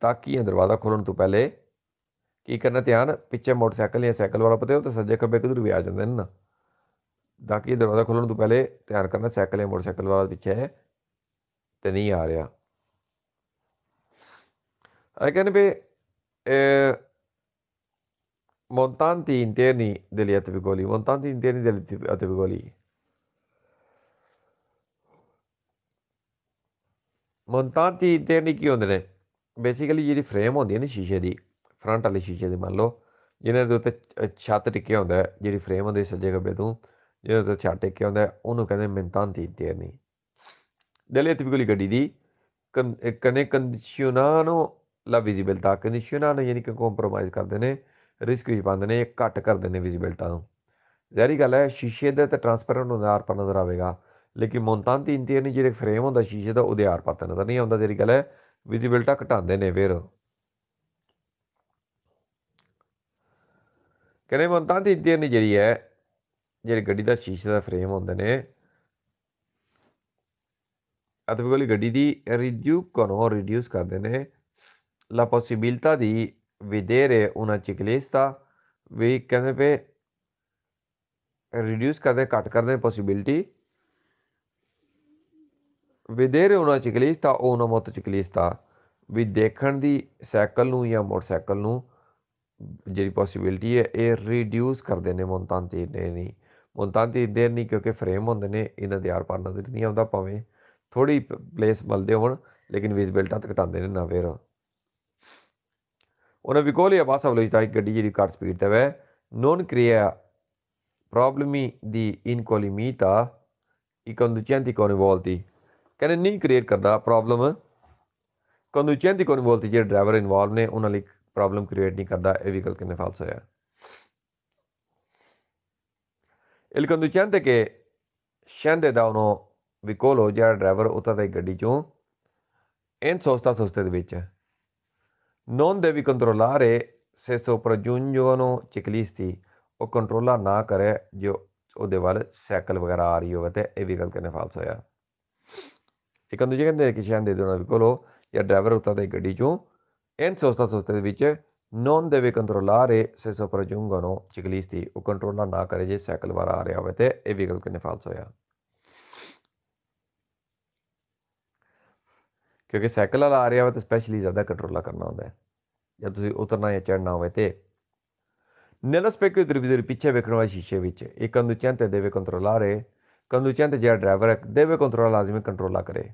[SPEAKER 1] ਤਾਂ ਕੀ ਦਰਵਾਜ਼ਾ ਖੋਲਣ ਤੋਂ ਪਹਿਲੇ ਕੀ ਕਰਨਾ ਧਿਆਨ ਪਿੱਛੇ ਮੋਟਰਸਾਈਕਲ ਜਾਂ ਸਾਈਕਲ ਵਾਲਾ ਪਤਾ ਉਹ ਤਾਂ ਸੱਜੇ ਖੱਬੇ ਕਿਧਰ ਵੀ ਆ ਜਾਂਦੇ ਨੇ ਨਾ ताकि ये ਦਰਵਾਜ਼ਾ ਖੋਲਣ ਤੋਂ ਪਹਿਲੇ ਤਿਆਰ ਕਰਨਾ ਸਾਈਕਲ ਹੈ ਮੋਟਰਸਾਈਕਲ ਵਾਲਾ ਪਿੱਛੇ ਹੈ ਤੇ ਨਹੀਂ ਆ ਰਿਹਾ ਕੈਨ ਅਗਨ ਵੀ ਮੋਂਤਾਂਤੀ ਇੰਟਰਨੀ ਦੇ ਅਤਵੀ ਗੋਲੀ ਮੋਂਤਾਂਤੀ ਇੰਟਰਨੀ ਦੇ ਅਤਵੀ ਗੋਲੀ ਮੋਂਤਾਂਤੀ ਇੰਟਰਨੀ ਕੀ ਹੁੰਦੇ ਨੇ ਬੇਸਿਕਲੀ ਜਿਹੜੀ ਫਰੇਮ ਹੁੰਦੀ ਹੈ ਨਾ ਸ਼ੀਸ਼ੇ ਦੀ ਫਰੰਟ ਵਾਲੀ ਸ਼ੀਸ਼ੇ ਦੇ ਮੰਨ ਲਓ ਜਿਹਨਾਂ ਦੇ ਉੱਤੇ ਛੱਤ ਟਿਕਿਆ ਹੁੰਦਾ ਜਿਹੜੀ ਫਰੇਮ ਹੁੰਦੀ ਸੱਜੇ ਖੱਬੇ ਤੋਂ ਜਦੋਂ ਤਾਂ ਛੱਟ ਕੇ ਆਉਂਦਾ ਉਹਨੂੰ ਕਹਿੰਦੇ ਮਿੰਤਾਂ ਦੀ ਦੇਰ ਨਹੀਂ delle ਗੱਡੀ ਦੀ ਕਨੇ ਕੰਡੀਸ਼ਨਾਨੋ ਲਾ ਵਿਜ਼ਿਬਿਲਟਾ ਨੂੰ ਯਾਨੀ ਕਿ ਕੰਪਰੋਮਾਈਜ਼ ਕਰਦੇ ਨੇ ਰਿਸਕ ਵੀ ਪਾਉਂਦੇ ਨੇ ਘੱਟ ਕਰਦੇ ਨੇ ਵਿਜ਼ਿਬਿਲਟਾ ਨੂੰ ਜ਼ਾਹਰੀ ਗੱਲ ਹੈ ਸ਼ੀਸ਼ੇ ਦੇ ਤੇ ਟ੍ਰਾਂਸਪੇਰੈਂਟ ਹੁੰਦਾ ਆਰ ਪਰ ਨਜ਼ਰ ਆਵੇਗਾ ਲੇਕਿਨ ਦੀ ਇੰਤੀਰ ਨਹੀਂ ਜਿਹੜੇ ਫਰੇਮ ਹੁੰਦਾ ਸ਼ੀਸ਼ੇ ਦਾ ਉਹਦੇ ਆਰ ਪਤਾ ਨਜ਼ਰ ਨਹੀਂ ਆਉਂਦਾ ਜ਼ਾਹਰੀ ਗੱਲ ਹੈ ਵਿਜ਼ਿਬਿਲਟਾ ਘਟਾਉਂਦੇ ਨੇ ਫਿਰ ਕਹਿੰਦੇ ਮੁਨਤਾਂਤੀ ਨਹੀਂ ਜਿਹੜੀ ਹੈ ਜਿਹੜੇ ਗੱਡੀ ਦਾ ਸ਼ੀਸ਼ੇ ਦਾ ਫਰੇਮ ਹੁੰਦੇ ਨੇ ਅਤਵੀ ਕੋਲੀ ਗੱਡੀ ਦੀ ਰਿਡਿਊ ਕਰੋ ਰਿਡਿਊਸ ਕਰਦੇ ਨੇ ਲਾ ਪੋਸਿਬਿਲਟਾ ਦੀ ਵਿਦੇਰੇ ਉਹਨਾਂ ਚਿਕਲਿਸਤਾ ਵੀ ਕਹਿੰਦੇ ਪੇ ਰਿਡਿਊਸ ਕਰਦੇ ਘਟ ਕਰਦੇ ਪੋਸਿਬਿਲਟੀ ਵਿਦੇਰੇ ਉਹਨਾਂ ਚਿਕਲਿਸਤਾ ਉਹਨਾਂ ਮੋਤ ਚਿਕਲਿਸਤਾ ਵੀ ਦੇਖਣ ਦੀ ਸਾਈਕਲ ਨੂੰ ਜਾਂ ਮੋਟਰਸਾਈਕਲ ਨੂੰ ਜਿਹੜੀ ਪੋਸਿਬਿਲਟੀ ਹੈ ਇਹ ਰਿਡਿਊਸ ਕਰਦੇ ਨੇ ਮੁਨਤਾਂਤੀ ਨੇ ਨਹੀਂ ਮੁਲਤਾਨ ਦੀ ਦੇਰ ਨਹੀਂ ਕਿਉਂਕਿ ਫਰੇਮ ਹੁੰਦੇ ਨੇ ਇਹਨਾਂ ਦੇ ਆਰ ਪਾਰ ਨਜ਼ਰ ਨਹੀਂ ਆਉਂਦਾ ਭਾਵੇਂ ਥੋੜੀ ਪਲੇਸ ਬਲਦੇ ਹੋਣ ਲੇਕਿਨ ਵਿਜ਼ਿਬਿਲਟੀ ਤੱਕ ਟਾਂਦੇ ਨੇ ਨਾ ਫੇਰ ਉਹਨਾਂ ਵਿਕੋਲੀ ਆਵਾਸ ਅਵਲੋਚਿਤਾ ਇੱਕ ਗੱਡੀ ਜਿਹੜੀ ਕਾਰ ਸਪੀਡ ਤੇ ਵੈ ਨੋਨ ਕ੍ਰਿਆ ਪ੍ਰੋਬਲਮੀ ਦੀ ਇਨਕੋਲੀਮੀਤਾ ਕੋਨ ਕੋਨਵੋਲਤੀ ਕਹਿੰਦੇ ਨਹੀਂ ਕ੍ਰੀਏਟ ਕਰਦਾ ਪ੍ਰੋਬਲਮ ਕੋਨ ਕੋਨਵੋਲਤੀ ਜਿਹੜੇ ਡਰਾਈਵਰ ਇਨਵੋਲਵ ਨੇ ਉਹਨਾਂ ਲਈ ਪ੍ਰੋਬਲਮ ਕ੍ਰੀਏਟ ਨਹੀਂ ਕਰਦਾ ਇਹ ਵੀ ਗੱਲ ਕਿੰਨੇ ਫਾਲਸ ਹੋਇਆ ilqinduchan deke scende da uno ਹੋ ਜਾ ਡਰਾਈਵਰ ਉਤਾ ਦੇ ਗੱਡੀ ਚੋਂ ਇਨ ਸੋਸਤਾ ਸੋਸਤੇ ਦੇ ਵਿੱਚ ਨੋਨ ਦੇ ਵੀ ਕੰਟਰੋਲਾਰੇ ਸੇਸੋ ਪ੍ਰਜੁੰਜੋਨੋ ਦੀ ਉਹ ਕੰਟਰੋਲਰ ਨਾ ਕਰੇ ਜੋ ਉਹਦੇ ਵੱਲ ਸਾਈਕਲ ਵਗੈਰਾ ਆ ਰਹੀ ਹੋਵੇ ਤੇ ਇਹ ਵੀ ਗੱਲ ਨੇ ਫਾਲਸ ਹੋਇਆ ਇੱਕ ਦੂਜੇ ਕਹਿੰਦੇ ਕਿ ਸ਼ੰਦੇ ਦੇ ਦੋਨਾਂ ਕੋਲੋ ਜਾਂ ਡਰਾਈਵਰ ਦੇ ਗੱਡੀ ਚੋਂ ਇਨ ਸੋਸਤਾ ਸੋਸਤੇ ਦੇ ਵਿੱਚ non deve controllare se sopraggiungono ciclisti o controlla ਨਾ ਕਰੇ ਜੇ ਸਾਈਕਲ ਵਾਰ ਆ ਰਿਹਾ ਹੋਵੇ ਤੇ ਇਹ ਵੀ ਵਿਕਲਪ ਕਿੰਨੇ ਫਾਲਸ ਹੋਇਆ ਕਿਉਂਕਿ ਸਾਈਕਲ ਆ ਰਿਹਾ ਹੋਵੇ ਤਾਂ ਸਪੈਸ਼ਲੀ ਜ਼ਿਆਦਾ ਕੰਟਰੋਲ ਕਰਨਾ ਹੁੰਦਾ ਹੈ ਜਦ ਤੁਸੀਂ ਉਤਰਨਾ ਜਾਂ ਚੜਨਾ ਹੋਵੇ ਤੇ ਨਿਰਸਪੈਕਟਿਵ ਦ੍ਰਿਵਿਦਰ ਪਿੱਛੇ ਵੇਖਣ ਵਾਲੇ ਸ਼ੀਸ਼ੇ ਵਿੱਚ ਇੱਕ ਤੇ ਦੇਵੇ ਕੰਟਰੋਲ ਕੰਟਰੋਲਾਰੇ ਕੰਦੂਚੈਂਤੇ ਜਿਹੜਾ ਡਰਾਈਵਰ ਹੈ ਦੇਵੇ ਕੰਟਰੋਲ ਲਾਜ਼ਮੀ ਕੰਟਰੋਲ ਕਰੇ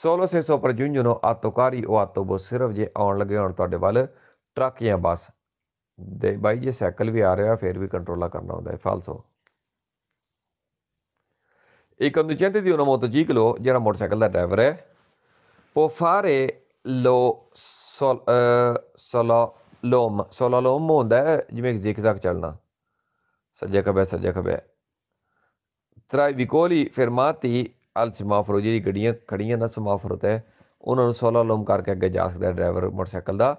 [SPEAKER 1] 1600 ਪਰ ਨੋ ਆਤੋਕਾਰੀ ਉਹ ਆਤੋਬੋ ਸਿਰਫ ਜੇ ਆਉਣ ਲੱਗੇ ਹੁਣ ਤੁਹਾਡੇ ਵੱਲ ਟਰੱਕ ਜਾਂ ਬੱਸ ਦੇ ਬਾਈ ਜੇ ਸਾਈਕਲ ਵੀ ਆ ਰਿਹਾ ਫਿਰ ਵੀ ਕੰਟਰੋਲਾ ਕਰਨਾ ਹੁੰਦਾ ਹੈ ਫਾਲਸੋ ਉਹਨਾਂ ਮੋਟਰ ਜੀ motociclo, ਜਿਹੜਾ ਮੋਟਰਸਾਈਕਲ ਦਾ ਡਰਾਈਵਰ ਹੈ ਪੋਫਾਰੇ ਲੋ lo ਲੋਮ ਸੋਲਾ ਲੋਮ ਹੁੰਦਾ ਹੈ ਜਿਵੇਂ ਜ਼ਿਗਜ਼ੈਗ ਚੱਲਣਾ ਸੱਜੇ ਖੱਬੇ ਸੱਜੇ ਖੱਬੇ ਤਰਾਈ ਵਿਕੋਲੀ ਫਰਮਾਤੀ ਅਲ ਸਮਾਫਰੋ ਜਿਹੜੀ ਗੱਡੀਆਂ ਖੜੀਆਂ ਦਾ ਸਮਾਫਰ ਹੁੰਦਾ ਹੈ ਉਹਨਾਂ ਨੂੰ ਸੋਲਾ ਲੋਮ ਕਰਕੇ ਅੱਗੇ ਜਾ ਸਕਦਾ ਡਰਾਈਵਰ ਮੋਟਰਸਾਈਕਲ ਦਾ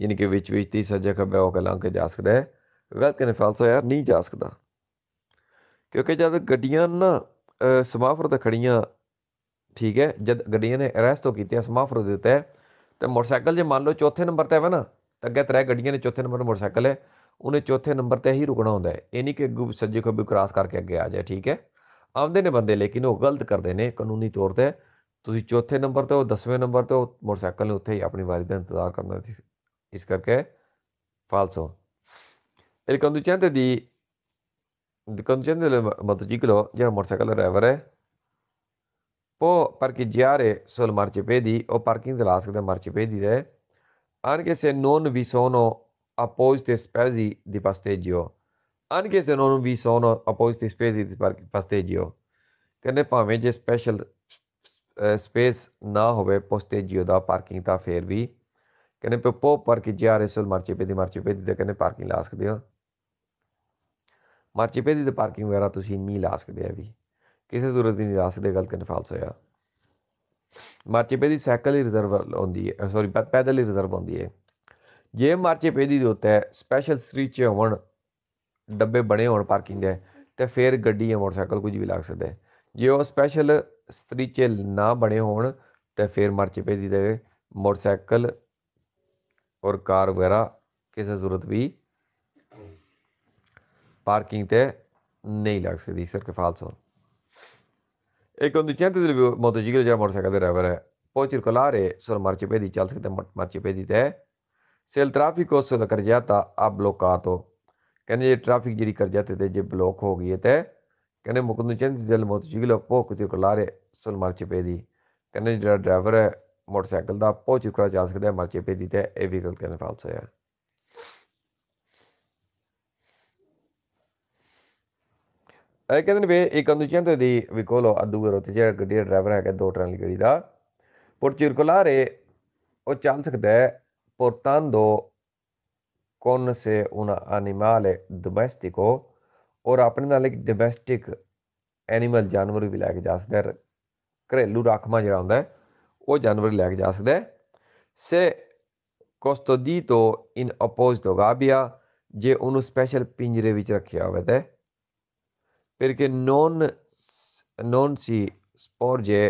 [SPEAKER 1] ਯਾਨੀ ਕਿ ਵਿੱਚ ਵਿੱਚ ਦੀ ਸੱਜਾ ਖੱਬਾ ਹੋ ਕੇ ਲੰਘ ਕੇ ਜਾ ਸਕਦਾ ਹੈ ਗਲਤ ਕਨੇ ਫਾਲਸਾ ਯਾਰ ਨਹੀਂ ਜਾ ਸਕਦਾ ਕਿਉਂਕਿ ਜਦ ਗੱਡੀਆਂ ਨਾ ਸਮਾਫਰ ਤੇ ਖੜੀਆਂ ਠੀਕ ਹੈ ਜਦ ਗੱਡੀਆਂ ਨੇ ਅਰੈਸਟ ਹੋ ਕੀਤੇ ਸਮਾਫਰ ਦਿੱਤਾ ਹੈ ਤੇ ਮੋਟਰਸਾਈਕਲ ਜੇ ਮੰਨ ਲਓ ਚੌਥੇ ਨੰਬਰ ਤੇ ਹੈ ਨਾ ਤਾਂ ਅੱਗੇ ਤਰੇ ਗੱਡੀਆਂ ਨੇ ਚੌਥੇ ਨੰਬਰ ਮੋਟਰਸਾਈਕਲ ਹੈ ਉਹਨੇ ਚੌਥੇ ਨੰਬਰ ਤੇ ਹੀ ਰੁਕਣਾ ਹੁੰਦਾ ਹੈ ਇਹ ਨਹੀਂ ਕਿ ਅੱਗੂ ਸੱਜੇ ਖੱਬੇ ਕ੍ਰਾਸ ਕਰਕੇ ਅੱਗੇ ਆ ਜਾਏ ਠੀਕ ਹੈ ਆਉਂਦੇ ਨੇ ਬੰਦੇ ਲੇਕਿਨ ਉਹ ਗਲਤ ਕਰਦੇ ਨੇ ਕਾਨੂੰਨੀ ਤੌਰ ਤੇ ਤੁਸੀਂ ਚੌਥੇ ਨੰਬਰ ਤੇ ਉਹ 10ਵੇਂ ਨੰਬਰ ਤੇ ਉਹ ਮੋਟਰਸਾਈਕਲ ਨੇ ਉੱਥੇ ਹੀ ਆਪਣੀ ਵਾਰੀ ਦਾ ਇੰਤਜ਼ਾਰ ਕਰਨਾ ਸੀ ਇਸ ਕਰਕੇ falso. El conducente di il conducente del motociclo, ਜਿਹੜਾ ਮੋਟਰਸਾਈਕਲ ਦਾ ਡਰਾਈਵਰ ਹੈ può parcheggiare sul marciapiede o parking della ASC del marciapiede anche se non vi sono apposite spese di pasteggio anche se non vi sono apposite spese di pasteggio ਕਹਿੰਦੇ ਭਾਵੇਂ ਜੇ special space ਨਾ ਹੋਵੇ ਪੋਸਟੇਜੀਓ ਦਾ parking ਦਾ ਫੇਰ ਵੀ ਕਹਿੰਦੇ ਪਪੋ ਪਰ ਕਿ ਮਰਚੀ ਮਰਚੀਪੇ ਦੀ ਮਰਚੀਪੇ ਦੀ ਕਹਿੰਦੇ ਪਾਰਕਿੰਗ ਲਾ ਸਕਦੇ ਹੋ ਮਰਚੀਪੇ ਦੀ ਤੇ ਪਾਰਕਿੰਗ ਵਗੈਰਾ ਤੁਸੀਂ ਨਹੀਂ ਲਾ ਸਕਦੇ ਆ ਵੀ ਕਿਸੇ ਜ਼ਰੂਰਤ ਨਹੀਂ ਲਾ ਸਕਦੇ ਗਲਤ ਕਹਿੰਦੇ ਫਾਲਸ ਹੋਇਆ ਮਾਰਚੇਪੇ ਦੀ ਸਾਈਕਲ ਹੀ ਰਿਜ਼ਰਵ ਹੁੰਦੀ ਹੈ ਸੌਰੀ ਪੈਦਲ ਹੀ ਰਿਜ਼ਰਵ ਹੁੰਦੀ ਹੈ ਜੇ ਮਾਰਚੇਪੇ ਦੀ ਹੁੰਦਾ ਹੈ ਸਪੈਸ਼ਲ ਸਟਰੀਟ 'ਚ ਹੋਣ ਡੱਬੇ ਬਣੇ ਹੋਣ ਪਾਰਕਿੰਗ ਦੇ ਤੇ ਫਿਰ ਗੱਡੀ ਜਾਂ ਮੋਟਰਸਾਈਕਲ ਕੁਝ ਵੀ ਲਾ ਸਕਦੇ ਜੇ ਉਹ ਸਪੈਸ਼ਲ ਸਟ੍ਰੀਟ 'ਚ ਨਾ ਬਣੇ ਹੋਣ ਤੇ ਫਿਰ ਮਾਰਚੇਪੇ ਦੀ ਦੇ ਮੋਟਰਸਾਈਕਲ ਔਰ ਕਾਰ ਵਗੈਰਾ ਕਿਸੇ ਜ਼ਰੂਰਤ ਵੀ ਪਾਰਕਿੰਗ ਤੇ ਨਹੀਂ ਲੱਗ ਸਕਦੀ ਸਿਰ ਕੇ ਇੱਕ ਉਹਦੀ ਚੰਤ ਦੇ ਮੋਟਰਸਾਈਕਲ ਜਿਹੜਾ ਮੋਟਰਸਾਈਕਲ ਦੇ ਡਰਾਈਵਰ ਹੈ ਪਹੁੰਚਿਰ ਕੋਲਾਰੇ ਸੁਰ ਮਰਚੇ ਪੇਦੀ ਚੱਲ ਸਕਦੇ ਮਰਚੇ ਪੇਦੀ ਤੇ ਸੇਲ ਟ੍ਰੈਫਿਕ ਉਸ ਨੂੰ ਕਰ ਜਾਤਾ ਆ ਤੋਂ ਕਹਿੰਦੇ ਜੇ ਟ੍ਰੈਫਿਕ ਜਿਹੜੀ ਕਰ ਜਾਤੇ ਤੇ ਜੇ ਬਲੋਕ ਹੋ ਗਈ ਤੇ ਕਹਿੰਦੇ ਮੁਕੰਦ ਚੰਦ ਦਿਲ ਮੋਤਜੀਗਲ ਪੋਕ ਤੇ ਕੋਲਾਰੇ ਸੁਰ ਮਰਚੇ ਪੇਦੀ ਕਹਿੰਦੇ ਜਿਹੜਾ ਡਰਾਈਵਰ ਹੈ ਮੋਟਰਸਾਈਕਲ ਦਾ ਪਹੁੰਚ ਚੁੱਕਾ ਜਾ ਸਕਦਾ ਹੈ ਮਰਚੇ ਪੇਦੀ ਤੇ ਇਹ ਵਹੀਕਲ ਕੈਨ ਆਲਸੋ ਹੈ ਇਹ ਕਹਿੰਦੇ ਨੇ ਵੀ ਇੱਕ ਅੰਦੂਚਿਆਂ ਤੇ ਦੀ ਵਿਕੋਲੋ ਅਦੂਰ ਉੱਤੇ ਜਿਹੜਾ ਗੱਡੀ ਦਾ ਡਰਾਈਵਰ ਹੈਗਾ ਦੋ ਟਰਨ ਵਾਲੀ ਗੱਡੀ ਦਾ ਪੁਰ ਚਿਰਕੁਲਾਰੇ ਉਹ ਚੱਲ ਸਕਦਾ ਹੈ ਦੋ ਕੋਨ ਸੇ ਉਹਨਾਂ animale ਡੋਮੈਸਟਿਕੋ ਔਰ ਆਪਣੇ ਨਾਲ ਇੱਕ ਡੋਮੈਸਟਿਕ ਐਨੀਮਲ ਜਾਨਵਰ ਵੀ ਲੈ ਕੇ ਜਾ ਸਕਦਾ ਹੈ ਘਰੇਲੂ ਰਾਖਵਾ ਜਿਹੜਾ ਹੁੰਦਾ ਹੈ ਉਹ ਜਾਨਵਰ ਲੈ ਕੇ ਜਾ ਸਕਦਾ ਹੈ ਸੇ ਕੋਸਤੋਦੀਤੋ ਇਨ ਅਪੋਜ਼ਡ ਗਾਬੀਆ ਜੇ ਉਹਨੂੰ ਸਪੈਸ਼ਲ ਪਿੰਜਰੇ ਵਿੱਚ ਰੱਖਿਆ ਹੋਵੇ ਤੇ ਫਿਰ ਕਿ ਨੋਨ ਨੋਨ ਸੀ ਸਪੋਰ ਜੇ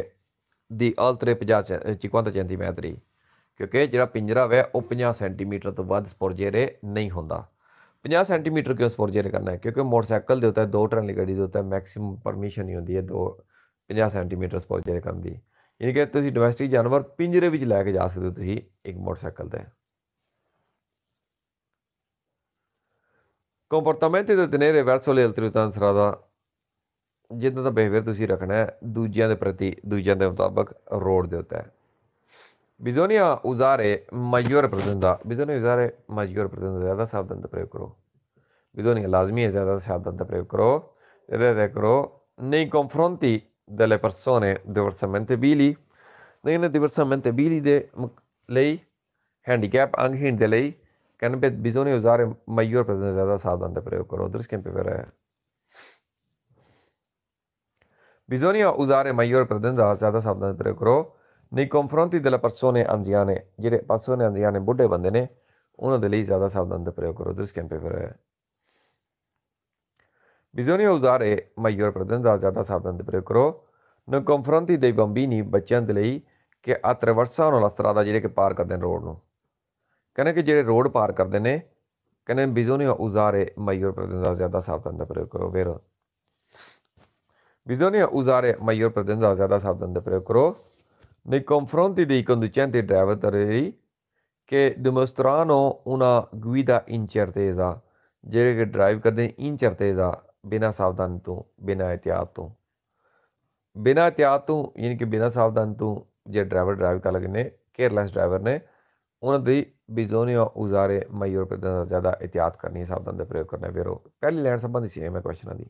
[SPEAKER 1] ਦੀ ਅਲਤਰੇ 50 55 ਸੈਂਟੀਮੀਟਰ ਕਿਉਂਕਿ ਜਿਹੜਾ ਪਿੰਜਰਾ ਵੈ ਉਹ 50 ਸੈਂਟੀਮੀਟਰ ਤੋਂ ਵੱਧ ਸਪੋਰ ਸਪੋਰਜੇਰੇ ਨਹੀਂ ਹੁੰਦਾ 50 ਸੈਂਟੀਮੀਟਰ ਕਿਉਂ ਸਪੋਰ ਸਪੋਰਜੇਰੇ ਕਰਨਾ ਹੈ ਕਿਉਂਕਿ ਮੋਟਰਸਾਈਕਲ ਦੇ ਉੱਤੇ ਦੋ ਟਰਨ ਲਈ ਗੱਡੀ ਦੇ ਉੱਤੇ ਮੈਕਸਿਮਮ ਪਰਮਿਸ਼ਨ ਹੀ ਹੁੰਦੀ ਹੈ ਦੋ 50 ਸੈਂਟੀਮੀਟਰ ਸਪੋਰਜੇਰੇ ਕਰਨ ਦੀ ਯਾਨੀ ਕਿ ਤੁਸੀਂ ਡੋਮੈਸਟਿਕ ਜਾਨਵਰ ਪਿੰਜਰੇ ਵਿੱਚ ਲੈ ਕੇ ਜਾ ਸਕਦੇ ਹੋ ਤੁਸੀਂ ਇੱਕ ਮੋਟਰਸਾਈਕਲ ਤੇ ਕੰਪੋਰਟਮੈਂਟ ਦੇ ਤਨੇਰੇ ਵਰਸੋ ਲਈ ਅਲਤਰੀਤਾਂ ਸਰਾਦਾ ਜਿੱਦਾਂ ਦਾ ਬਿਹੇਵੀਅਰ ਤੁਸੀਂ ਰੱਖਣਾ ਹੈ ਦੂਜਿਆਂ ਦੇ ਪ੍ਰਤੀ ਦੂਜਿਆਂ ਦੇ ਮੁਤਾਬਕ ਰੋਡ ਦੇ ਉੱਤੇ ਬਿਜ਼ੋਨੀਆ ਉਜ਼ਾਰੇ ਮਾਇਓਰ ਪ੍ਰਤੰਦਾ ਬਿਜ਼ੋਨੀਆ ਉਜ਼ਾਰੇ ਮਾਇਓਰ ਪ੍ਰਤੰਦਾ ਜ਼ਿਆਦਾ ਸਾਵਧਾਨ ਦਾ ਪ੍ਰਯੋਗ ਕਰੋ ਬਿਜ਼ੋਨੀਆ ਲਾਜ਼ਮੀ ਹੈ ਜ਼ਿਆਦਾ ਸਾਵਧਾਨ ਦਾ ਪ੍ਰਯੋਗ ਕਰੋ ਇਹਦੇ ਦੇਖੋ ਕਰੋ ਨਹੀਂ ਕੰਫਰੋਂਟੀ delle persone diversamente vili, non diversamente vili di lei, handicap anche in lei, che bisogna usare maggior presenza della sala per ricordare. Bisogna usare maggior presenza della sala per ricordare nei confronti delle persone anziane, dire persone anziane, buddhe bandene, una delle sala per ricordare. Bisogna usare maggior prudenza agiata di pericolo. Non confronti dei bambini baciandoli che attraversano la strada ਜਿਹੜੇ che ਪਾਰ ਕਰਦੇ ਨੇ road ਨੂੰ ਕਹਿੰਦੇ ਕਿ ਜਿਹੜੇ road ਪਾਰ ਕਰਦੇ ਨੇ ਕਹਿੰਦੇ bisogna usare maggior prudenza agiata di pericolo, vero? Bisogna usare maggior prudenza agiata di pericolo nei confronti dei conducenti e driver che dimostrano una guida in certezza ਜਿਹੜੇ ਕਿ ਡਰਾਈਵ ਕਰਦੇ ਇਨਚਰਤੇਜ਼ਾ ਬਿਨਾ ਸਾਵਧਾਨ ਤੋਂ ਬਿਨਾ ਇਤਿਆਤ ਤੋਂ ਬਿਨਾ ਇਤਿਆਤ ਤੋਂ ਯਾਨੀ ਕਿ ਬਿਨਾ ਸਾਵਧਾਨ ਤੋਂ ਜੇ ਡਰਾਈਵਰ ਡਰਾਈਵ ਕਰ ਲਗੇ ਨੇ ਕੇਅਰਲੈਸ ਡਰਾਈਵਰ ਨੇ ਉਹਨਾਂ ਦੀ ਬਿਜ਼ੋਨੀ ਉਜ਼ਾਰੇ ਮਯੂਰ ਪਰ ਜ਼ਿਆਦਾ ਇਤਿਆਤ ਕਰਨੀ ਸਾਵਧਾਨ ਦਾ ਪ੍ਰਯੋਗ ਕਰਨਾ ਵੀਰੋ ਪਹਿਲੀ ਲੈਣ ਸੰਬੰਧੀ ਸੇਮ ਮੈਂ ਕੁਐਸਚਨਾਂ ਦੀ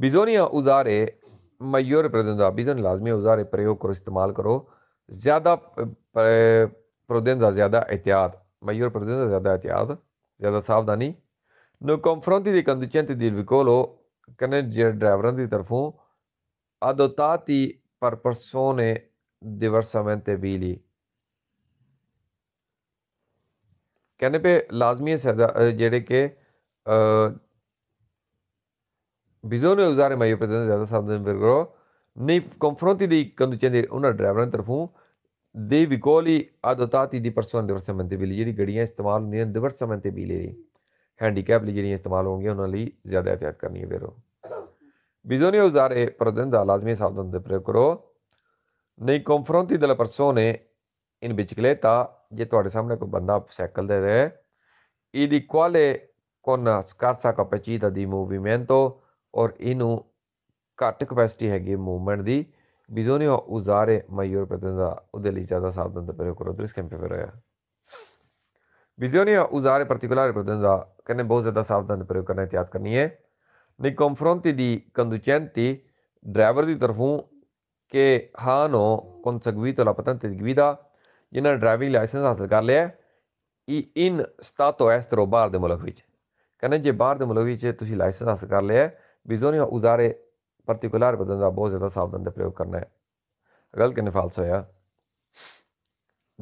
[SPEAKER 1] ਬਿਜ਼ੋਨੀ ਔਰ ਉਜ਼ਾਰੇ ਮਯੂਰ ਪ੍ਰਦੰਦਾ ਬਿਜ਼ਨ ਲਾਜ਼ਮੀ ਉਜ਼ਾਰੇ ਪ੍ਰਯੋਗ ਕਰੋ ਇਸਤੇਮਾਲ ਕਰੋ ਜ਼ਿਆਦਾ ਦਾ ਜ਼ਿਆਦਾ ਇਤਿਆਤ ਮਯੂਰ ਪ੍ਰਦੰਦਾ ਜ਼ਿਆਦਾ ਇਤਿਆਤ ਜ਼ਿਆਦਾ ਸਾਵਧਾਨੀ No confronti dei conducenti del vicolo canaggier driver di tarfun adottati per persone diversamente ਲਈ ਕਹਿੰਦੇ ਪੇ ਲਾਜ਼ਮੀ ਜਿਹੜੇ ਕਿ ਨੇ ਉਜ਼ਾਰੇ ਮਾਇਓ ਇਹ ਜ਼ਿਆਦਾ ਸਾਧਨ ਬਿਰਗਰੋ ਨਹੀਂ ਕੰਫਰੋਂਟੀ ਦੀ ਕੰਦੂਚੇ ਦੇ ਉਹਨਾਂ ਡਰਾਈਵਰਾਂ ਤਰਫੋਂ ਦੇ ਵਿਕੋਲੀ ਅਦੋਤਾਤੀ ਦੀ ਪਰਸੋਂ ਤੇ ਵੀ ਜਿਹੜੀ ਗੱਡੀਆਂ ਇਸਤੇਮਾਲ ਹੁੰਦੀਆਂ ਤੇ ਵੀ ਲਈ ਹੈਂਡੀਕੈਪ ਲਈ ਜਿਹੜੀਆਂ ਇਸਤੇਮਾਲ ਹੋਣਗੀਆਂ ਉਹਨਾਂ ਲਈ ਜ਼ਿਆਦਾ ਇhtiyat ਕਰਨੀ ਹੈ ਵੀਰੋ Bisogna usare prudenza, lazmi sabdan de precuro, nei confronti delle persone in bicicletta, ਜੇ ਤੁਹਾਡੇ ਸਾਹਮਣੇ ਕੋਈ ਬੰਦਾ ਸਾਈਕਲ ਦੇ ਹੈ ਇਹਦੀ ਕੁਆਲੇ ਕੋਨ ਸਕਾਰਸਾ ਦਾ ਦੀ ਮੂਵਮੈਂਟੋ ਔਰ ਇਹਨੂੰ ਘੱਟ ਕਪੈਸਿਟੀ ਹੈਗੀ ਮੂਵਮੈਂਟ ਦੀ ਬਿਜ਼ੋਨੀ ਉਜ਼ਾਰੇ ਮਾਇਰ ਦਾ ਉਹਦੇ ਲਈ ਜ਼ਿਆਦਾ ਸਾਵਧਾਨ ਦੇ ਪ੍ਰਯੋਗ ਕਰੋ ਦ੍ਰਿਸ਼ ਕੈਂਪੇ ਪਰ ਆਇਆ Wizjonie usare particolare prudenza che ne ਬਹੁਤ ਜ਼ਿਆਦਾ ਸਾਵਧਾਨ ਪ੍ਰਯੋਗ ਕਰਨਾ ਇਤਿਆਤ ਕਰਨੀ ਹੈ nei confronti di conducenti driver di tarfu che hanno conseguito la patente di guida ਜਿਨ੍ਹਾਂ ਨੇ ਡਰਾਈਵਿੰਗ ਲਾਇਸੈਂਸ ਹਾਸਲ ਕਰ ਲਿਆ ਇਹ ਇਨ ਸਟਾਟੋ ਐਸਟਰੋ ਬਾਹਰ ਦੇ ਮੁਲਕ ਵਿੱਚ ਕਹਿੰਦੇ ਜੇ ਬਾਹਰ ਦੇ ਮੁਲਕ ਵਿੱਚ ਤੁਸੀਂ ਲਾਇਸੈਂਸ ਹਾਸਲ ਕਰ ਲਿਆ ਬਿਜ਼ੋਨੀ ਉਜ਼ਾਰੇ ਪਾਰਟਿਕੂਲਰ ਬਦਨ ਦਾ ਬਹੁਤ ਜ਼ਿਆਦਾ ਸਾਵਧਾਨ ਦਾ ਪ੍ਰਯੋਗ ਕਰਨਾ ਹੈ ਗਲਤ ਕਿਨੇ ਫਾਲਸ ਹੋਇਆ